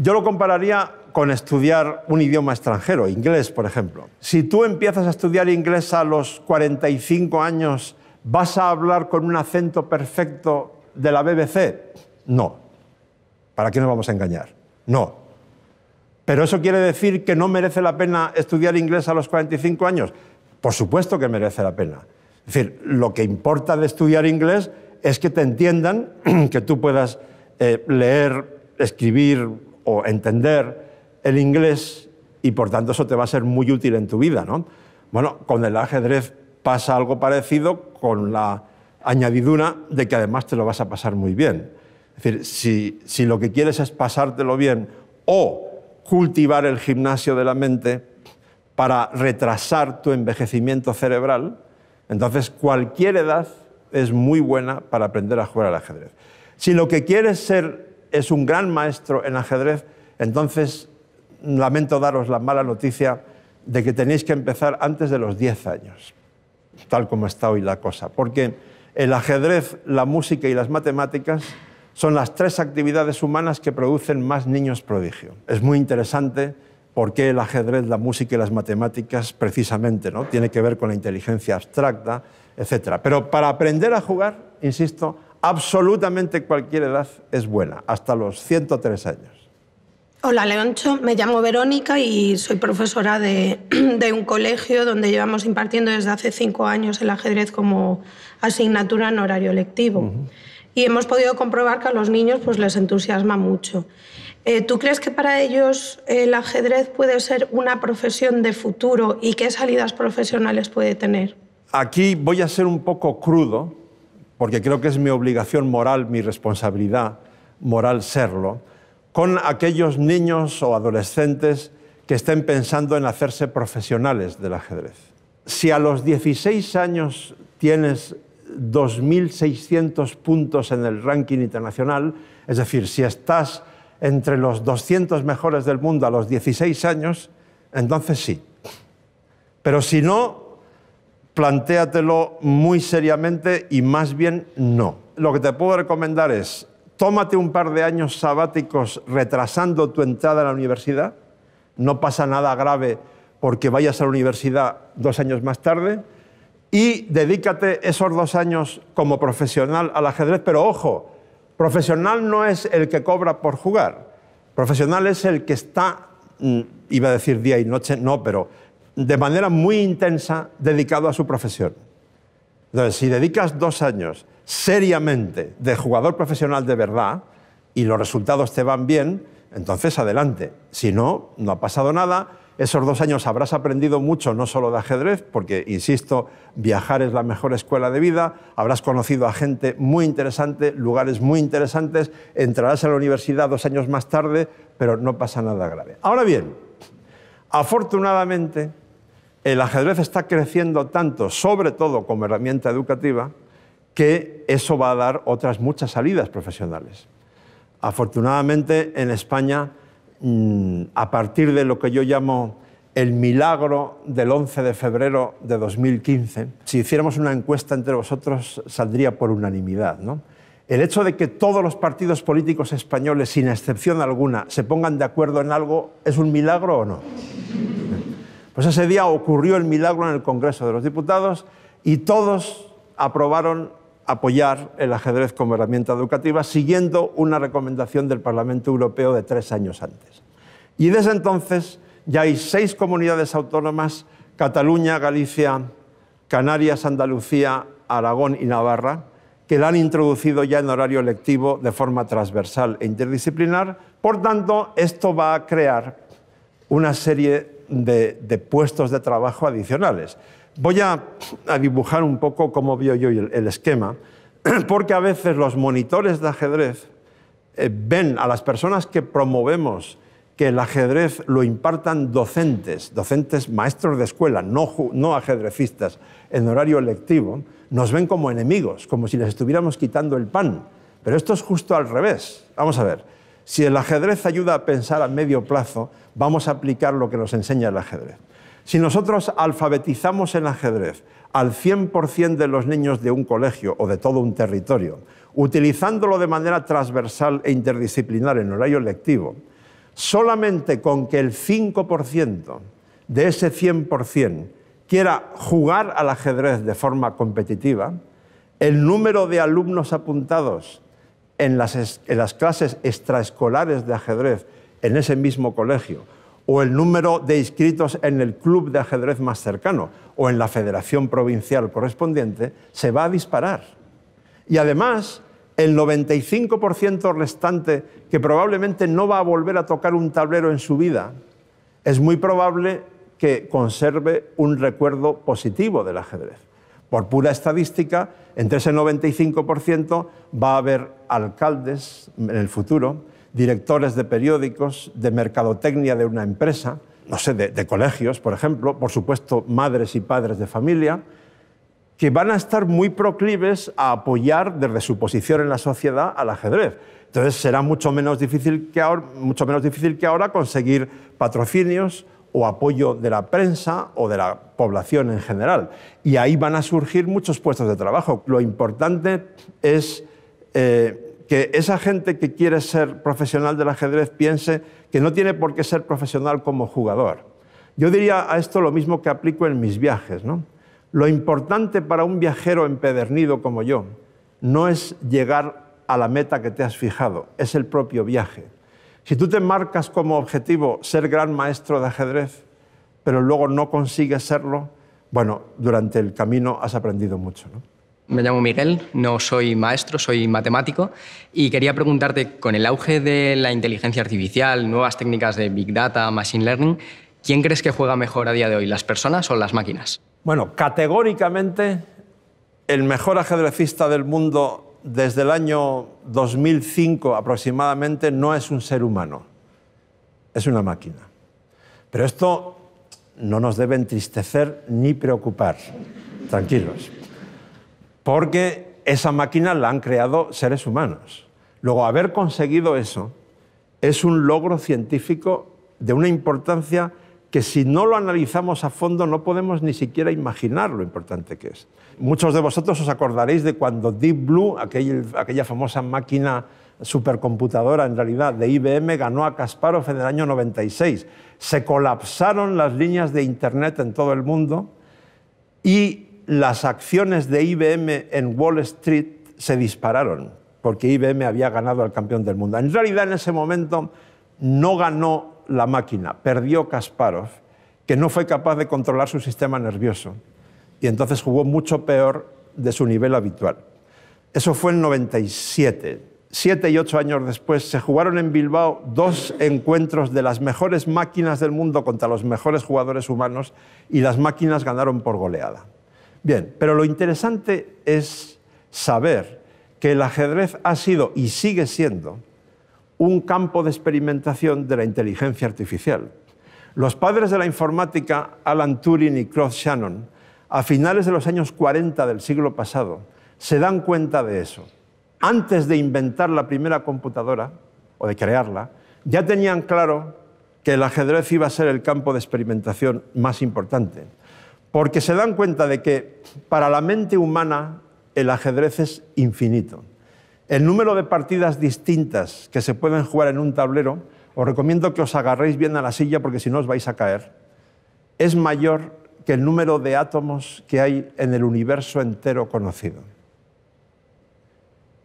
yo lo compararía con estudiar un idioma extranjero, inglés, por ejemplo. Si tú empiezas a estudiar inglés a los 45 años, ¿vas a hablar con un acento perfecto de la BBC? No. ¿Para qué nos vamos a engañar? No. Pero eso quiere decir que no merece la pena estudiar inglés a los 45 años. Por supuesto que merece la pena. Es decir, lo que importa de estudiar inglés es que te entiendan, (clears throat) que tú puedas eh, leer, escribir, o entender el inglés y por tanto eso te va a ser muy útil en tu vida. ¿no? Bueno, con el ajedrez pasa algo parecido con la añadidura de que además te lo vas a pasar muy bien. Es decir, si, si lo que quieres es pasártelo bien o cultivar el gimnasio de la mente para retrasar tu envejecimiento cerebral, entonces cualquier edad es muy buena para aprender a jugar al ajedrez. Si lo que quieres ser es un gran maestro en ajedrez, entonces lamento daros la mala noticia de que tenéis que empezar antes de los 10 años, tal como está hoy la cosa, porque el ajedrez, la música y las matemáticas son las tres actividades humanas que producen más niños prodigio. Es muy interesante por qué el ajedrez, la música y las matemáticas precisamente, ¿no? Tiene que ver con la inteligencia abstracta, etcétera. Pero para aprender a jugar, insisto, absolutamente cualquier edad es buena, hasta los 103 años. Hola, Leoncho. Me llamo Verónica y soy profesora (clears throat) de, un colegio donde llevamos impartiendo desde hace cinco años el ajedrez como asignatura en horario lectivo. Y hemos podido comprobar que a los niños pues, les entusiasma mucho. Eh, ¿Tú crees que para ellos el ajedrez puede ser una profesión de futuro y qué salidas profesionales puede tener? Aquí voy a ser un poco crudo, porque creo que es mi obligación moral, mi responsabilidad moral serlo, con aquellos niños o adolescentes que estén pensando en hacerse profesionales del ajedrez. Si a los 16 años tienes 2.600 puntos en el ranking internacional, es decir, si estás entre los 200 mejores del mundo a los 16 años, entonces sí. Pero si no, plantéatelo muy seriamente y más bien no. Lo que te puedo recomendar es, tómate un par de años sabáticos retrasando tu entrada a la universidad, no pasa nada grave porque vayas a la universidad dos años más tarde, y dedícate esos dos años como profesional al ajedrez, pero ojo, profesional no es el que cobra por jugar, profesional es el que está, mm, iba a decir día y noche, no, pero de manera muy intensa dedicado a su profesión. Entonces, si dedicas dos años seriamente de jugador profesional de verdad y los resultados te van bien, entonces adelante. Si no, no ha pasado nada. Esos dos años habrás aprendido mucho, no solo de ajedrez, porque, insisto, viajar es la mejor escuela de vida, habrás conocido a gente muy interesante, lugares muy interesantes, entrarás a la universidad dos años más tarde, pero no pasa nada grave. Ahora bien, afortunadamente, el ajedrez está creciendo tanto, sobre todo como herramienta educativa, que eso va a dar otras muchas salidas profesionales. Afortunadamente, en España, mm, a partir de lo que yo llamo el milagro del 11 de febrero de 2015, si hiciéramos una encuesta entre vosotros, saldría por unanimidad. El hecho de que todos los partidos políticos españoles, sin excepción alguna, se pongan de acuerdo en algo, ¿es un milagro o no? Pues ese día ocurrió el milagro en el Congreso de los Diputados y todos aprobaron apoyar el ajedrez como herramienta educativa siguiendo una recomendación del Parlamento Europeo de tres años antes. Y desde entonces ya hay seis comunidades autónomas, Cataluña, Galicia, Canarias, Andalucía, Aragón y Navarra, que la han introducido ya en horario lectivo de forma transversal e interdisciplinar. Por tanto, esto va a crear una serie de, puestos de trabajo adicionales. Voy a, dibujar un poco cómo vio yo el, esquema, (clears throat) porque a veces los monitores de ajedrez eh, ven a las personas que promovemos que el ajedrez lo impartan docentes, docentes maestros de escuela, no, no ajedrecistas, en horario lectivo, nos ven como enemigos, como si les estuviéramos quitando el pan. Pero esto es justo al revés. Vamos a ver, si el ajedrez ayuda a pensar a medio plazo, vamos a aplicar lo que nos enseña el ajedrez. Si nosotros alfabetizamos el ajedrez al 100% de los niños de un colegio o de todo un territorio, utilizándolo de manera transversal e interdisciplinar en horario lectivo, solamente con que el 5% de ese 100% quiera jugar al ajedrez de forma competitiva, el número de alumnos apuntados en las, clases extraescolares de ajedrez en ese mismo colegio, o el número de inscritos en el club de ajedrez más cercano o en la federación provincial correspondiente, se va a disparar. Y además, el 95% restante, que probablemente no va a volver a tocar un tablero en su vida, es muy probable que conserve un recuerdo positivo del ajedrez. Por pura estadística, entre ese 95% va a haber alcaldes en el futuro, directores de periódicos, de mercadotecnia de una empresa, no sé, de, colegios, por ejemplo, por supuesto, madres y padres de familia, que van a estar muy proclives a apoyar desde su posición en la sociedad al ajedrez. Entonces será mucho menos difícil que ahora, mucho menos difícil que ahora conseguir patrocinios, o apoyo de la prensa o de la población en general. Y ahí van a surgir muchos puestos de trabajo. Lo importante es eh, que esa gente que quiere ser profesional del ajedrez piense que no tiene por qué ser profesional como jugador. Yo diría a esto lo mismo que aplico en mis viajes. ¿no? Lo importante para un viajero empedernido como yo no es llegar a la meta que te has fijado, es el propio viaje. Si tú te marcas como objetivo ser gran maestro de ajedrez, pero luego no consigues serlo, bueno, durante el camino has aprendido mucho. Me llamo Miguel, no soy maestro, soy matemático y quería preguntarte, con el auge de la inteligencia artificial, nuevas técnicas de Big Data, Machine Learning, ¿quién crees que juega mejor a día de hoy, las personas o las máquinas? Bueno, categóricamente, el mejor ajedrecista del mundo desde el año 2005 aproximadamente no es un ser humano, es una máquina. Pero esto no nos debe entristecer ni preocupar, tranquilos, porque esa máquina la han creado seres humanos. Luego, haber conseguido eso es un logro científico de una importancia que si no lo analizamos a fondo no podemos ni siquiera imaginar lo importante que es. Muchos de vosotros os acordaréis de cuando Deep Blue, aquella famosa máquina supercomputadora en realidad de IBM, ganó a Kasparov en el año 96. Se colapsaron las líneas de Internet en todo el mundo y las acciones de IBM en Wall Street se dispararon porque IBM había ganado al campeón del mundo. En realidad en ese momento no ganó la máquina, perdió Kasparov, que no fue capaz de controlar su sistema nervioso y entonces jugó mucho peor de su nivel habitual. Eso fue en 97. Siete y ocho años después se jugaron en Bilbao dos encuentros de las mejores máquinas del mundo contra los mejores jugadores humanos y las máquinas ganaron por goleada. Bien, pero lo interesante es saber que el ajedrez ha sido y sigue siendo un campo de experimentación de la inteligencia artificial. Los padres de la informática, Alan Turing y Claude Shannon, a finales de los años 40 del siglo pasado, se dan cuenta de eso. Antes de inventar la primera computadora, o de crearla, ya tenían claro que el ajedrez iba a ser el campo de experimentación más importante, porque se dan cuenta de que para la mente humana el ajedrez es infinito. El número de partidas distintas que se pueden jugar en un tablero, os recomiendo que os agarréis bien a la silla porque si no os vais a caer, es mayor que el número de átomos que hay en el universo entero conocido.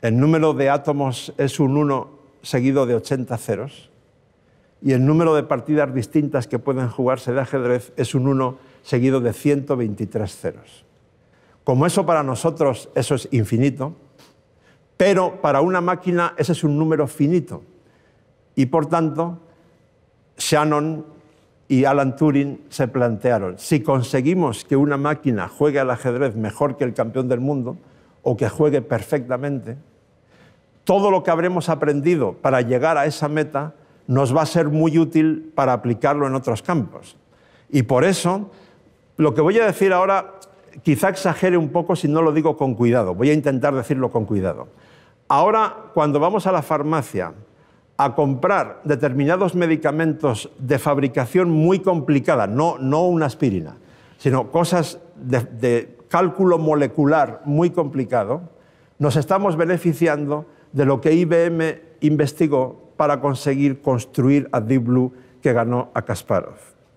El número de átomos es un 1 seguido de 80 ceros y el número de partidas distintas que pueden jugarse de ajedrez es un 1 seguido de 123 ceros. Como eso para nosotros eso es infinito, pero para una máquina ese es un número finito. Y por tanto, Shannon y Alan Turing se plantearon, si conseguimos que una máquina juegue al ajedrez mejor que el campeón del mundo, o que juegue perfectamente, todo lo que habremos aprendido para llegar a esa meta nos va a ser muy útil para aplicarlo en otros campos. Y por eso, lo que voy a decir ahora quizá exagere un poco si no lo digo con cuidado, voy a intentar decirlo con cuidado. Ahora, cuando vamos a la farmacia a comprar determinados medicamentos de fabricación muy complicada, no, no una aspirina, sino cosas de, cálculo molecular muy complicado, nos estamos beneficiando de lo que IBM investigó para conseguir construir a Deep Blue que ganó a Kasparov.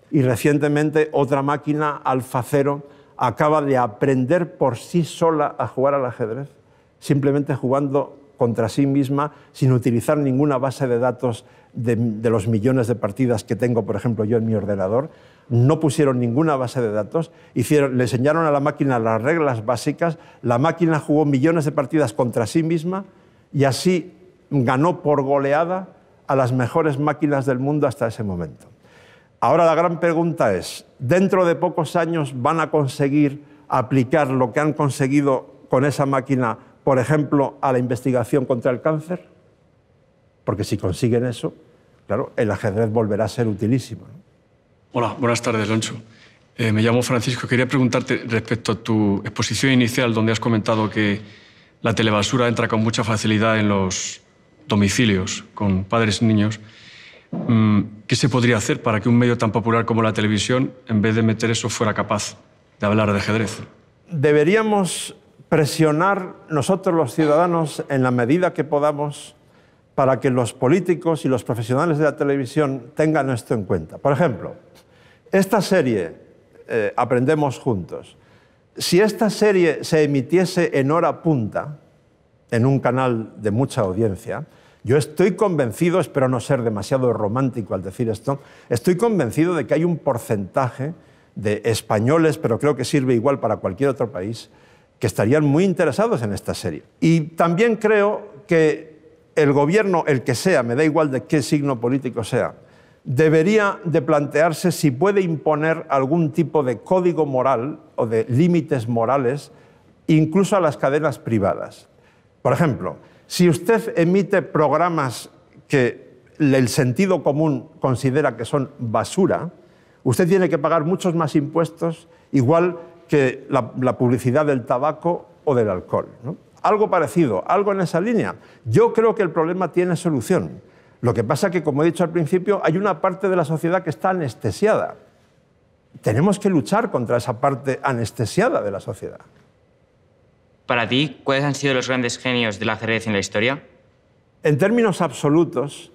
Y recientemente otra máquina, Alfa Cero, acaba de aprender por sí sola a jugar al ajedrez, simplemente jugando contra sí misma sin utilizar ninguna base de datos de, los millones de partidas que tengo, por ejemplo, yo en mi ordenador. No pusieron ninguna base de datos, le enseñaron a la máquina las reglas básicas, la máquina jugó millones de partidas contra sí misma y así ganó por goleada a las mejores máquinas del mundo hasta ese momento. Ahora la gran pregunta es, ¿dentro de pocos años van a conseguir aplicar lo que han conseguido con esa máquina, por ejemplo, a la investigación contra el cáncer? Porque si consiguen eso, claro, el ajedrez volverá a ser utilísimo. Hola, buenas tardes, Loncho. Eh, me llamo Francisco. Quería preguntarte respecto a tu exposición inicial, donde has comentado que la telebasura entra con mucha facilidad en los domicilios, con padres y niños. Mm, ¿Qué se podría hacer para que un medio tan popular como la televisión, en vez de meter eso, fuera capaz de hablar de ajedrez? Deberíamos presionar nosotros los ciudadanos en la medida que podamos para que los políticos y los profesionales de la televisión tengan esto en cuenta. Por ejemplo, esta serie, eh, Aprendemos Juntos, si esta serie se emitiese en hora punta, en un canal de mucha audiencia, yo estoy convencido, espero no ser demasiado romántico al decir esto, estoy convencido de que hay un porcentaje de españoles, pero creo que sirve igual para cualquier otro país, que estarían muy interesados en esta serie. Y también creo que el gobierno, el que sea, me da igual de qué signo político sea, debería de plantearse si puede imponer algún tipo de código moral o de límites morales incluso a las cadenas privadas. Por ejemplo, si usted emite programas que el sentido común considera que son basura, usted tiene que pagar muchos más impuestos, igual que la, publicidad del tabaco o del alcohol. Algo parecido, algo en esa línea. Yo creo que el problema tiene solución. Lo que pasa es que, como he dicho al principio, hay una parte de la sociedad que está anestesiada. Tenemos que luchar contra esa parte anestesiada de la sociedad. Para ti, ¿cuáles han sido los grandes genios del ajedrez en la historia? En términos absolutos,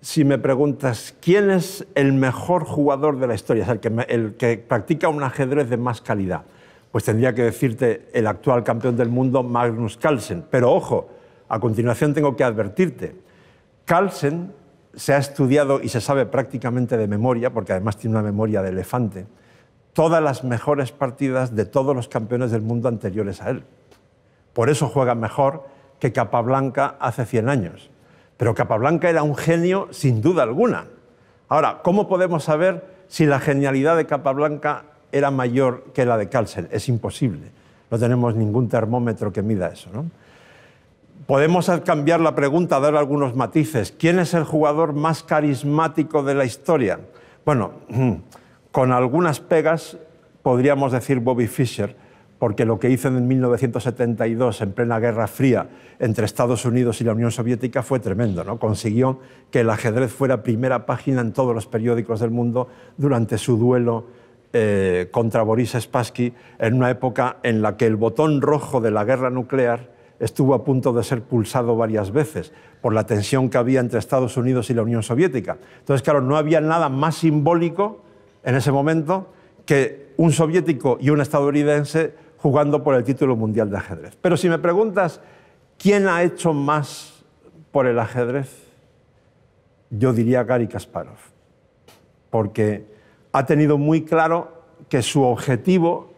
si me preguntas quién es el mejor jugador de la historia, es el que, el que practica un ajedrez de más calidad, pues tendría que decirte el actual campeón del mundo, Magnus Carlsen. Pero ojo, a continuación tengo que advertirte, Carlsen se ha estudiado y se sabe prácticamente de memoria, porque además tiene una memoria de elefante, todas las mejores partidas de todos los campeones del mundo anteriores a él. Por eso juega mejor que Capablanca hace 100 años. Pero Capablanca era un genio sin duda alguna. Ahora, ¿cómo podemos saber si la genialidad de Capablanca era mayor que la de Carlsen? Es imposible. No tenemos ningún termómetro que mida eso. ¿no? Podemos cambiar la pregunta, dar algunos matices. ¿Quién es el jugador más carismático de la historia? Bueno, (clears throat) con algunas pegas podríamos decir Bobby Fischer, porque lo que hizo en 1972, en plena Guerra Fría, entre Estados Unidos y la Unión Soviética fue tremendo. ¿no? Consiguió que el ajedrez fuera primera página en todos los periódicos del mundo durante su duelo eh, contra Boris Spassky, en una época en la que el botón rojo de la guerra nuclear estuvo a punto de ser pulsado varias veces por la tensión que había entre Estados Unidos y la Unión Soviética. Entonces, claro, no había nada más simbólico en ese momento que un soviético y un estadounidense jugando por el título mundial de ajedrez. Pero si me preguntas, ¿quién ha hecho más por el ajedrez? Yo diría Gary Kasparov, porque ha tenido muy claro que su objetivo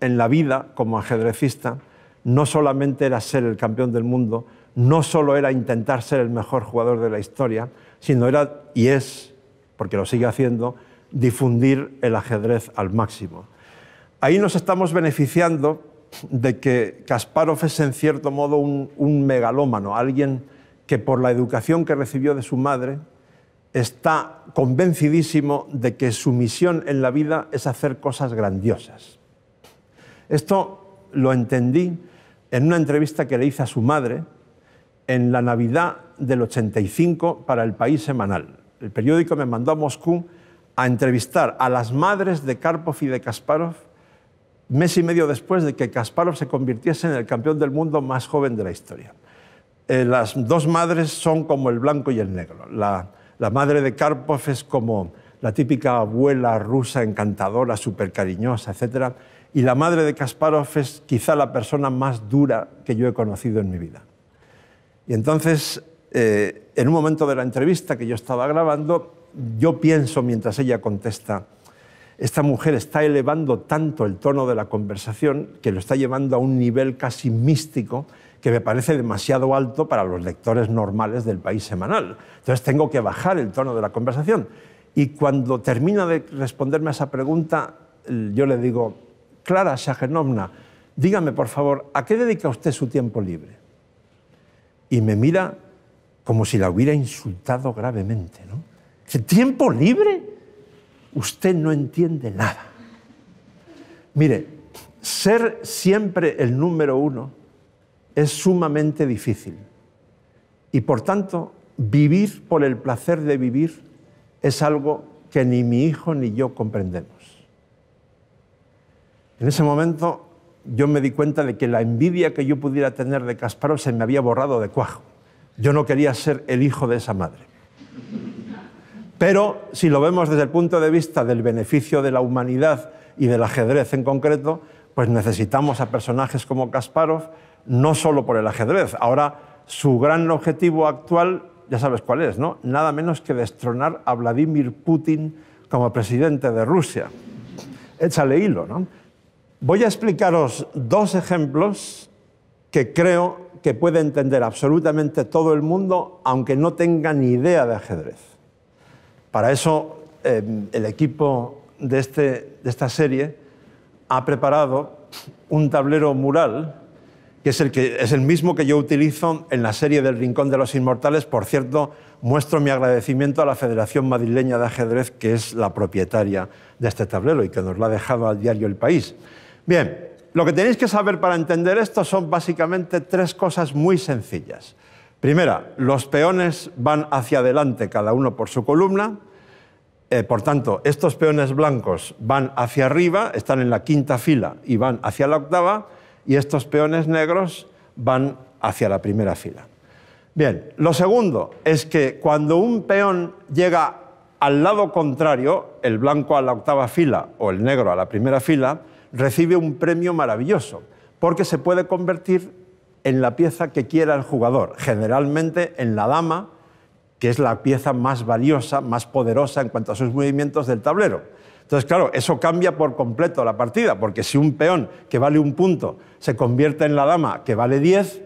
en la vida como ajedrecista no solamente era ser el campeón del mundo, no solo era intentar ser el mejor jugador de la historia, sino era, y es, porque lo sigue haciendo, difundir el ajedrez al máximo. Ahí nos estamos beneficiando de que Kasparov es en cierto modo un, megalómano, alguien que por la educación que recibió de su madre está convencidísimo de que su misión en la vida es hacer cosas grandiosas. Esto lo entendí en una entrevista que le hice a su madre en la Navidad del 85 para el País Semanal. El periódico me mandó a Moscú a entrevistar a las madres de Karpov y de Kasparov mes y medio después de que Kasparov se convirtiese en el campeón del mundo más joven de la historia. Eh, las dos madres son como el blanco y el negro. La, madre de Karpov es como la típica abuela rusa encantadora, súper cariñosa, etc. Y la madre de Kasparov es quizá la persona más dura que yo he conocido en mi vida. Y entonces, eh, en un momento de la entrevista que yo estaba grabando, yo pienso mientras ella contesta, esta mujer está elevando tanto el tono de la conversación que lo está llevando a un nivel casi místico que me parece demasiado alto para los lectores normales del país semanal. Entonces tengo que bajar el tono de la conversación. Y cuando termina de responderme a esa pregunta, yo le digo, Clara Shagenovna, dígame por favor, ¿a qué dedica usted su tiempo libre? Y me mira como si la hubiera insultado gravemente. ¿no? ¿Tiempo libre? usted no entiende nada. Mire, ser siempre el número uno es sumamente difícil y por tanto vivir por el placer de vivir es algo que ni mi hijo ni yo comprendemos. En ese momento yo me di cuenta de que la envidia que yo pudiera tener de Kasparov se me había borrado de cuajo. Yo no quería ser el hijo de esa madre. Pero si lo vemos desde el punto de vista del beneficio de la humanidad y del ajedrez en concreto, pues necesitamos a personajes como Kasparov, no solo por el ajedrez. Ahora, su gran objetivo actual, ya sabes cuál es, ¿no? Nada menos que destronar a Vladimir Putin como presidente de Rusia. Échale hilo, ¿no? Voy a explicaros dos ejemplos que creo que puede entender absolutamente todo el mundo, aunque no tenga ni idea de ajedrez. Para eso, em, el equipo este, de, esta serie ha preparado un tablero mural que es el, que, es el mismo que yo utilizo en la serie del Rincón de los Inmortales. Por cierto, muestro mi agradecimiento a la Federación Madrileña de Ajedrez, que es la propietaria de este tablero y que nos lo ha dejado al diario El País. Bien, lo que tenéis que saber para entender esto son básicamente tres cosas muy sencillas. Primera, los peones van hacia adelante cada uno por su columna. Eh, por tanto, estos peones blancos van hacia arriba, están en la quinta fila y van hacia la octava, y estos peones negros van hacia la primera fila. Bien, lo segundo es que cuando un peón llega al lado contrario, el blanco a la octava fila o el negro a la primera fila, recibe un premio maravilloso, porque se puede convertir en la pieza que quiera el jugador, generalmente en la dama, que es la pieza más valiosa, más poderosa en cuanto a sus movimientos del tablero. Entonces, claro, eso cambia por completo la partida, porque si un peón que vale un punto se convierte en la dama que vale 10,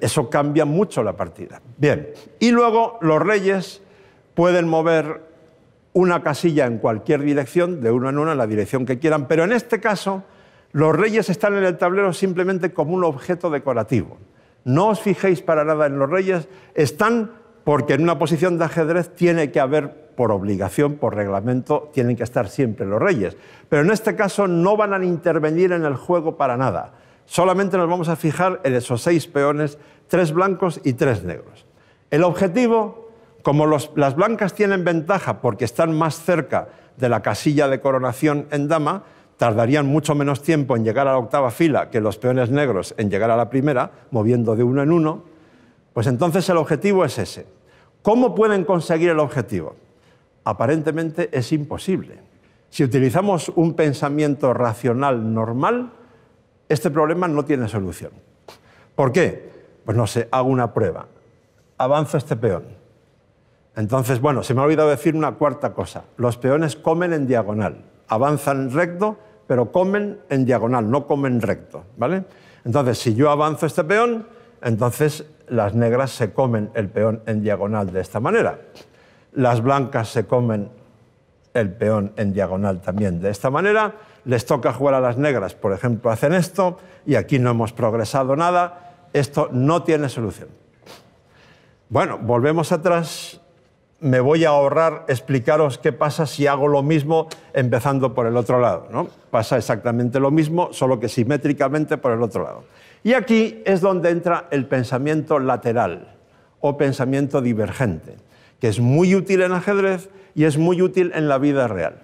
eso cambia mucho la partida. Bien, y luego los reyes pueden mover una casilla en cualquier dirección, de uno en uno, en la dirección que quieran, pero en este caso los reyes están en el tablero simplemente como un objeto decorativo. No os fijéis para nada en los reyes, están porque en una posición de ajedrez tiene que haber, por obligación, por reglamento, tienen que estar siempre los reyes. Pero en este caso no van a intervenir en el juego para nada. Solamente nos vamos a fijar en esos seis peones, tres blancos y tres negros. El objetivo, como las blancas tienen ventaja porque están más cerca de la casilla de coronación en dama, tardarían mucho menos tiempo en llegar a la octava fila que los peones negros en llegar a la primera, moviendo de uno en uno, pues entonces el objetivo es ese. ¿Cómo pueden conseguir el objetivo? Aparentemente es imposible. Si utilizamos un pensamiento racional normal, este problema no tiene solución. ¿Por qué? Pues no sé, hago una prueba. Avanzo este peón. Entonces, bueno, se me ha olvidado decir una cuarta cosa. Los peones comen en diagonal avanzan recto, pero comen en diagonal, no comen recto, ¿vale? Entonces, si yo avanzo este peón, entonces las negras se comen el peón en diagonal de esta manera. Las blancas se comen el peón en diagonal también de esta manera. Les toca jugar a las negras, por ejemplo, hacen esto y aquí no hemos progresado nada. Esto no tiene solución. Bueno, volvemos atrás me voy a ahorrar explicaros qué pasa si hago lo mismo empezando por el otro lado. Pasa exactamente lo mismo, solo que simétricamente por el otro lado. Y aquí es donde entra el pensamiento lateral o pensamiento divergente, que es muy útil en ajedrez y es muy útil en la vida real.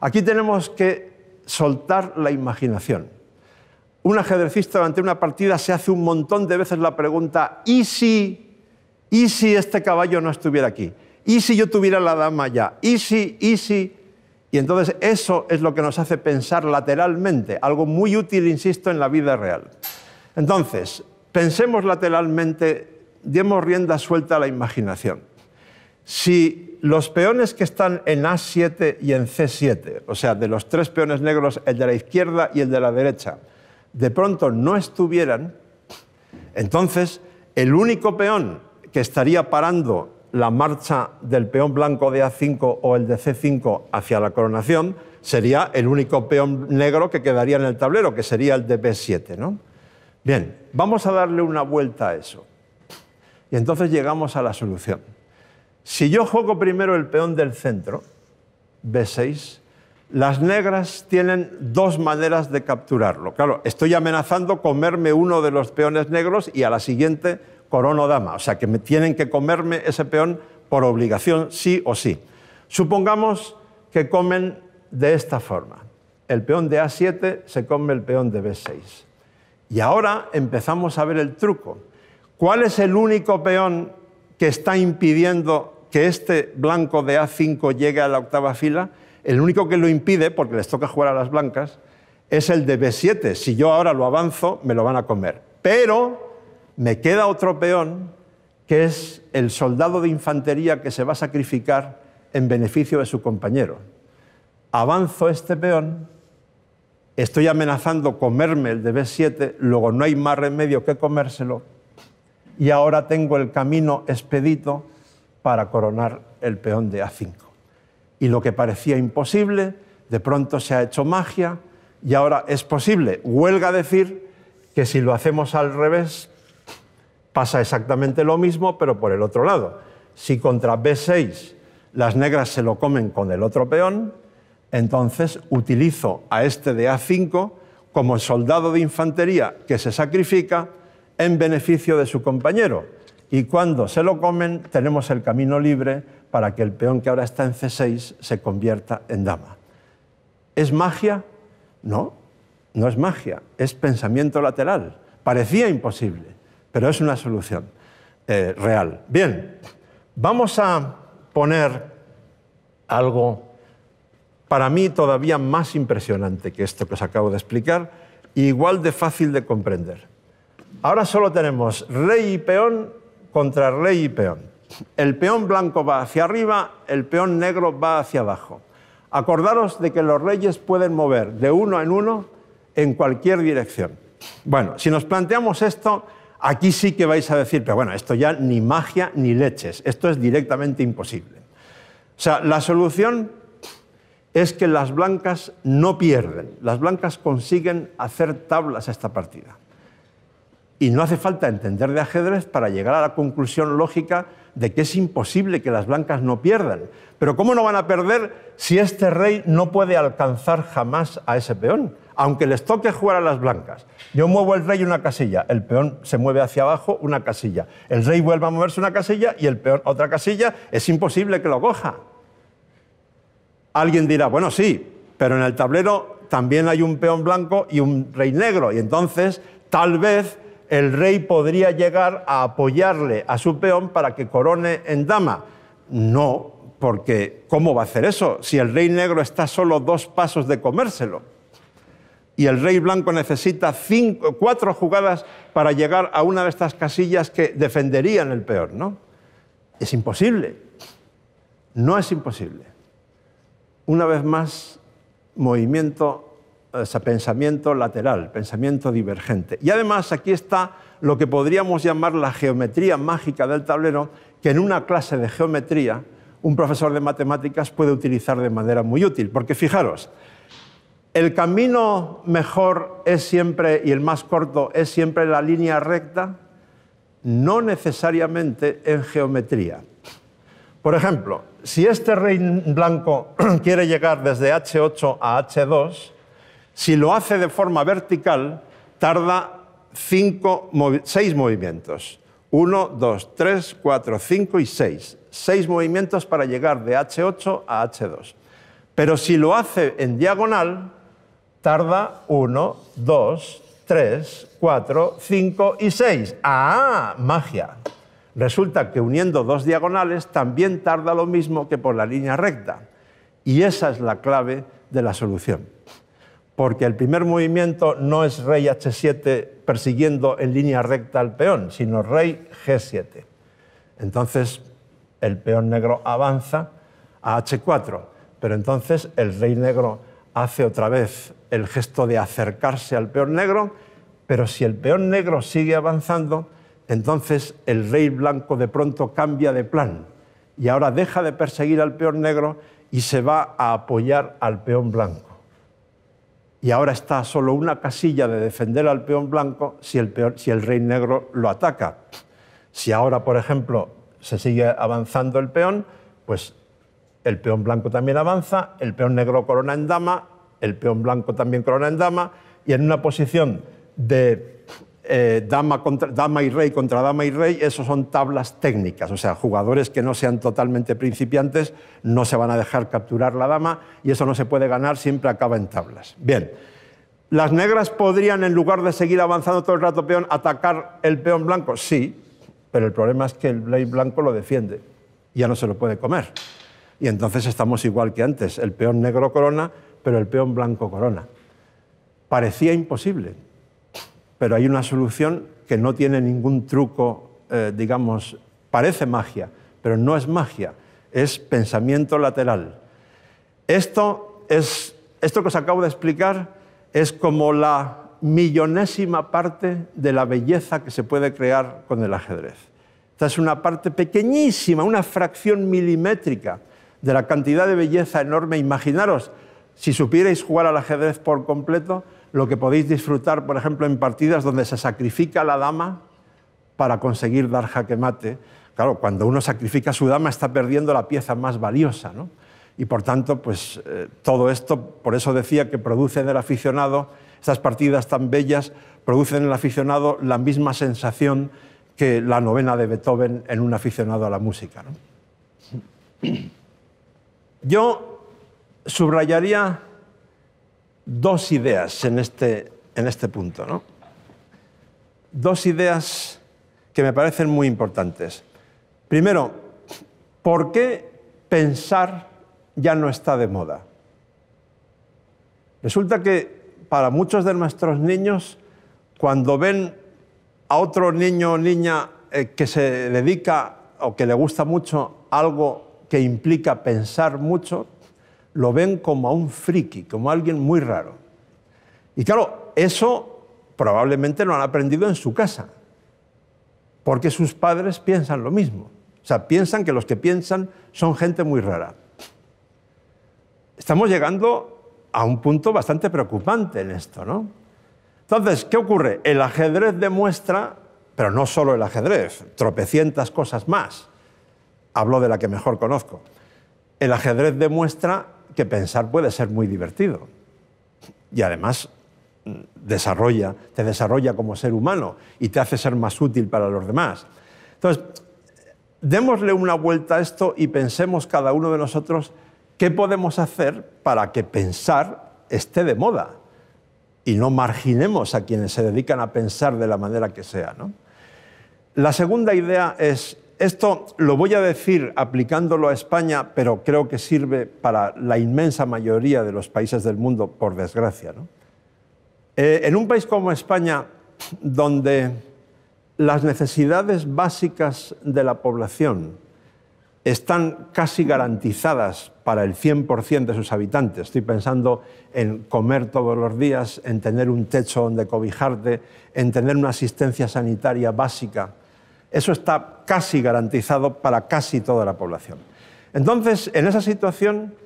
Aquí tenemos que soltar la imaginación. Un ajedrecista durante una partida se hace un montón de veces la pregunta, ¿y si, ¿y si este caballo no estuviera aquí? ¿Y si yo tuviera la dama ya? ¿Y si? ¿Y si? Y entonces eso es lo que nos hace pensar lateralmente, algo muy útil, insisto, en la vida real. Entonces, pensemos lateralmente, demos rienda suelta a la imaginación. Si los peones que están en A7 y en C7, o sea, de los tres peones negros, el de la izquierda y el de la derecha, de pronto no estuvieran, entonces el único peón que estaría parando la marcha del peón blanco de A5 o el de C5 hacia la coronación, sería el único peón negro que quedaría en el tablero, que sería el de B7. ¿no? Bien, vamos a darle una vuelta a eso. Y entonces llegamos a la solución. Si yo juego primero el peón del centro, B6, las negras tienen dos maneras de capturarlo. Claro, estoy amenazando comerme uno de los peones negros y a la siguiente corona o dama, o sea que me tienen que comerme ese peón por obligación, sí o sí. Supongamos que comen de esta forma. El peón de A7 se come el peón de B6. Y ahora empezamos a ver el truco. ¿Cuál es el único peón que está impidiendo que este blanco de A5 llegue a la octava fila? El único que lo impide, porque les toca jugar a las blancas, es el de B7. Si yo ahora lo avanzo, me lo van a comer. Pero me queda otro peón, que es el soldado de infantería que se va a sacrificar en beneficio de su compañero. Avanzo este peón, estoy amenazando comerme el de B7, luego no hay más remedio que comérselo, y ahora tengo el camino expedito para coronar el peón de A5. Y lo que parecía imposible, de pronto se ha hecho magia y ahora es posible. Huelga decir que si lo hacemos al revés, Pasa exactamente lo mismo, pero por el otro lado. Si contra B6 las negras se lo comen con el otro peón, entonces utilizo a este de A5 como soldado de infantería que se sacrifica en beneficio de su compañero. Y cuando se lo comen, tenemos el camino libre para que el peón que ahora está en C6 se convierta en dama. ¿Es magia? No, no es magia, es pensamiento lateral. Parecía imposible, pero es una solución eh, real. Bien, vamos a poner algo para mí todavía más impresionante que esto que os acabo de explicar, igual de fácil de comprender. Ahora solo tenemos rey y peón contra rey y peón. El peón blanco va hacia arriba, el peón negro va hacia abajo. Acordaros de que los reyes pueden mover de uno en uno en cualquier dirección. Bueno, si nos planteamos esto, Aquí sí que vais a decir, pero bueno, esto ya ni magia ni leches, esto es directamente imposible. O sea, la solución es que las blancas no pierden, las blancas consiguen hacer tablas a esta partida. Y no hace falta entender de ajedrez para llegar a la conclusión lógica de que es imposible que las blancas no pierdan. Pero ¿cómo no van a perder si este rey no puede alcanzar jamás a ese peón? aunque les toque jugar a las blancas, yo muevo el rey una casilla, el peón se mueve hacia abajo una casilla, el rey vuelve a moverse una casilla y el peón otra casilla, es imposible que lo coja. Alguien dirá, bueno, sí, pero en el tablero también hay un peón blanco y un rey negro, y entonces tal vez el rey podría llegar a apoyarle a su peón para que corone en dama. No, porque ¿cómo va a hacer eso si el rey negro está solo dos pasos de comérselo? y el rey blanco necesita cuatro jugadas para llegar a una de estas casillas que defenderían el peor, ¿no? Es imposible. No es imposible. Una vez más, movimiento, eh, pensamiento lateral, pensamiento divergente. Y además aquí está lo que podríamos llamar la geometría mágica del tablero, que en una clase de geometría un profesor de matemáticas puede utilizar de manera muy útil. Porque fijaros, el camino mejor es siempre, y el más corto, es siempre la línea recta, no necesariamente en geometría. Por ejemplo, si este rey blanco (clears throat) quiere llegar desde H8 a H2, si lo hace de forma vertical, tarda seis movimientos. Uno, dos, tres, cuatro, cinco y seis. Seis movimientos para llegar de H8 a H2. Pero si lo hace en diagonal, tarda 1, 2, 3, 4, 5 y 6. ¡Ah! Magia. Resulta que uniendo dos diagonales también tarda lo mismo que por la línea recta. Y esa es la clave de la solución. Porque el primer movimiento no es rey h7 persiguiendo en línea recta al peón, sino rey g7. Entonces el peón negro avanza a h4, pero entonces el rey negro hace otra vez el gesto de acercarse al peón negro, pero si el peón negro sigue avanzando, entonces el rey blanco de pronto cambia de plan y ahora deja de perseguir al peón negro y se va a apoyar al peón blanco. Y ahora está solo una casilla de defender al peón blanco si el rey negro lo ataca. Si ahora, por ejemplo, se sigue avanzando el peón, pues el peón blanco también avanza, el peón negro corona en dama, el peón blanco también corona en dama, y en una posición de eh, dama, dama y rey contra dama y rey, eso son tablas técnicas, o sea, jugadores que no sean totalmente principiantes no se van a dejar capturar la dama y eso no se puede ganar, siempre acaba en tablas. Bien, las negras podrían, en lugar de seguir avanzando todo el rato peón, atacar el peón blanco, sí, pero el problema es que el rey blanco lo defiende, ya no se lo puede comer y entonces estamos igual que antes. El peón negro corona, pero el peón blanco corona. Parecía imposible, pero hay una solución que no tiene ningún truco, eh, digamos, parece magia, pero no es magia, es pensamiento lateral. Esto, esto que os acabo de explicar es como la millonésima parte de la belleza que se puede crear con el ajedrez. Esta es una parte pequeñísima, una fracción milimétrica de la cantidad de belleza enorme. Imaginaros, si supierais jugar al ajedrez por completo, lo que podéis disfrutar, por ejemplo, en partidas donde se sacrifica la dama para conseguir dar jaque mate. Claro, cuando uno sacrifica a su dama está perdiendo la pieza más valiosa, Y por tanto, pues eh, todo esto, por eso decía que produce en el aficionado, estas partidas tan bellas, producen en el aficionado la misma sensación que la novena de Beethoven en un aficionado a la música. (coughs) Yo subrayaría dos ideas en este, este punto. Dos ideas que me parecen muy importantes. Primero, ¿por qué pensar ya no está de moda? Resulta que para muchos de nuestros niños, cuando ven a otro niño o niña eh, que se dedica o que le gusta mucho algo que implica pensar mucho, lo ven como a un friki, como alguien muy raro. Y claro, eso probablemente lo han aprendido en su casa, porque sus padres piensan lo mismo. O sea, piensan que los que piensan son gente muy rara. Estamos llegando a un punto bastante preocupante en esto, ¿no? Entonces, ¿qué ocurre? El ajedrez demuestra, pero no solo el ajedrez, tropecientas cosas más hablo de la que mejor conozco. El ajedrez demuestra que pensar puede ser muy divertido y además mm, desarrolla, te desarrolla como ser humano y te hace ser más útil para los demás. Entonces, démosle una vuelta a esto y pensemos cada uno de nosotros qué podemos hacer para que pensar esté de moda y no marginemos a quienes se dedican a pensar de la manera que sea. La segunda idea es esto lo voy a decir aplicándolo a España, pero creo que sirve para la inmensa mayoría de los países del mundo, por desgracia. Eh, en un país como España, donde las necesidades básicas de la población están casi garantizadas para el 100% de sus habitantes. Estoy pensando en comer todos los días, en tener un techo donde cobijarte, en tener una asistencia sanitaria básica eso está casi garantizado para casi toda la población. Entonces, en esa situación,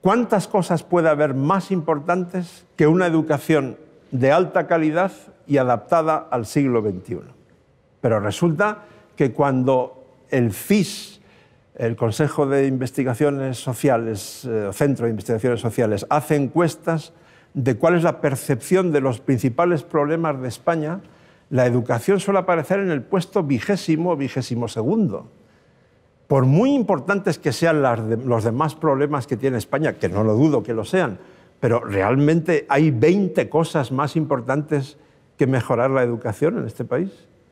¿cuántas cosas puede haber más importantes que una educación de alta calidad y adaptada al siglo XXI? Pero resulta que cuando el FIS, el Consejo de Investigaciones Sociales, eh, Centro de Investigaciones Sociales, hace encuestas de cuál es la percepción de los principales problemas de España, la educación suele aparecer en el puesto vigésimo o vigésimo segundo. Por muy importantes que sean los demás problemas que tiene España, que no lo dudo que lo sean, pero realmente hay 20 cosas más importantes que mejorar la educación en este país.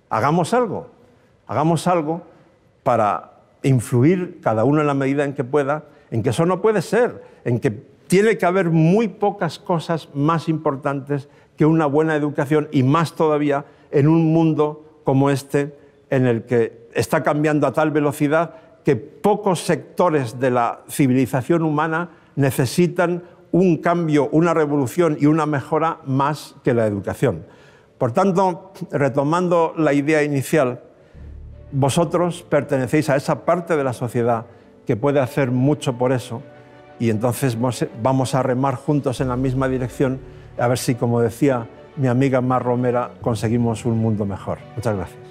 Hagamos algo, hagamos algo para influir cada uno en la medida en que pueda, en que eso no puede ser, en que tiene que haber muy pocas cosas más importantes que una buena educación y más todavía en un mundo como este, en el que está cambiando a tal velocidad que pocos sectores de la civilización humana necesitan un cambio, una revolución y una mejora más que la educación. Por tanto, retomando la idea inicial, vosotros pertenecéis a esa parte de la sociedad que puede hacer mucho por eso y entonces vamos a remar juntos en la misma dirección a ver si, como decía mi amiga Mar Romera conseguimos un mundo mejor. Muchas gracias.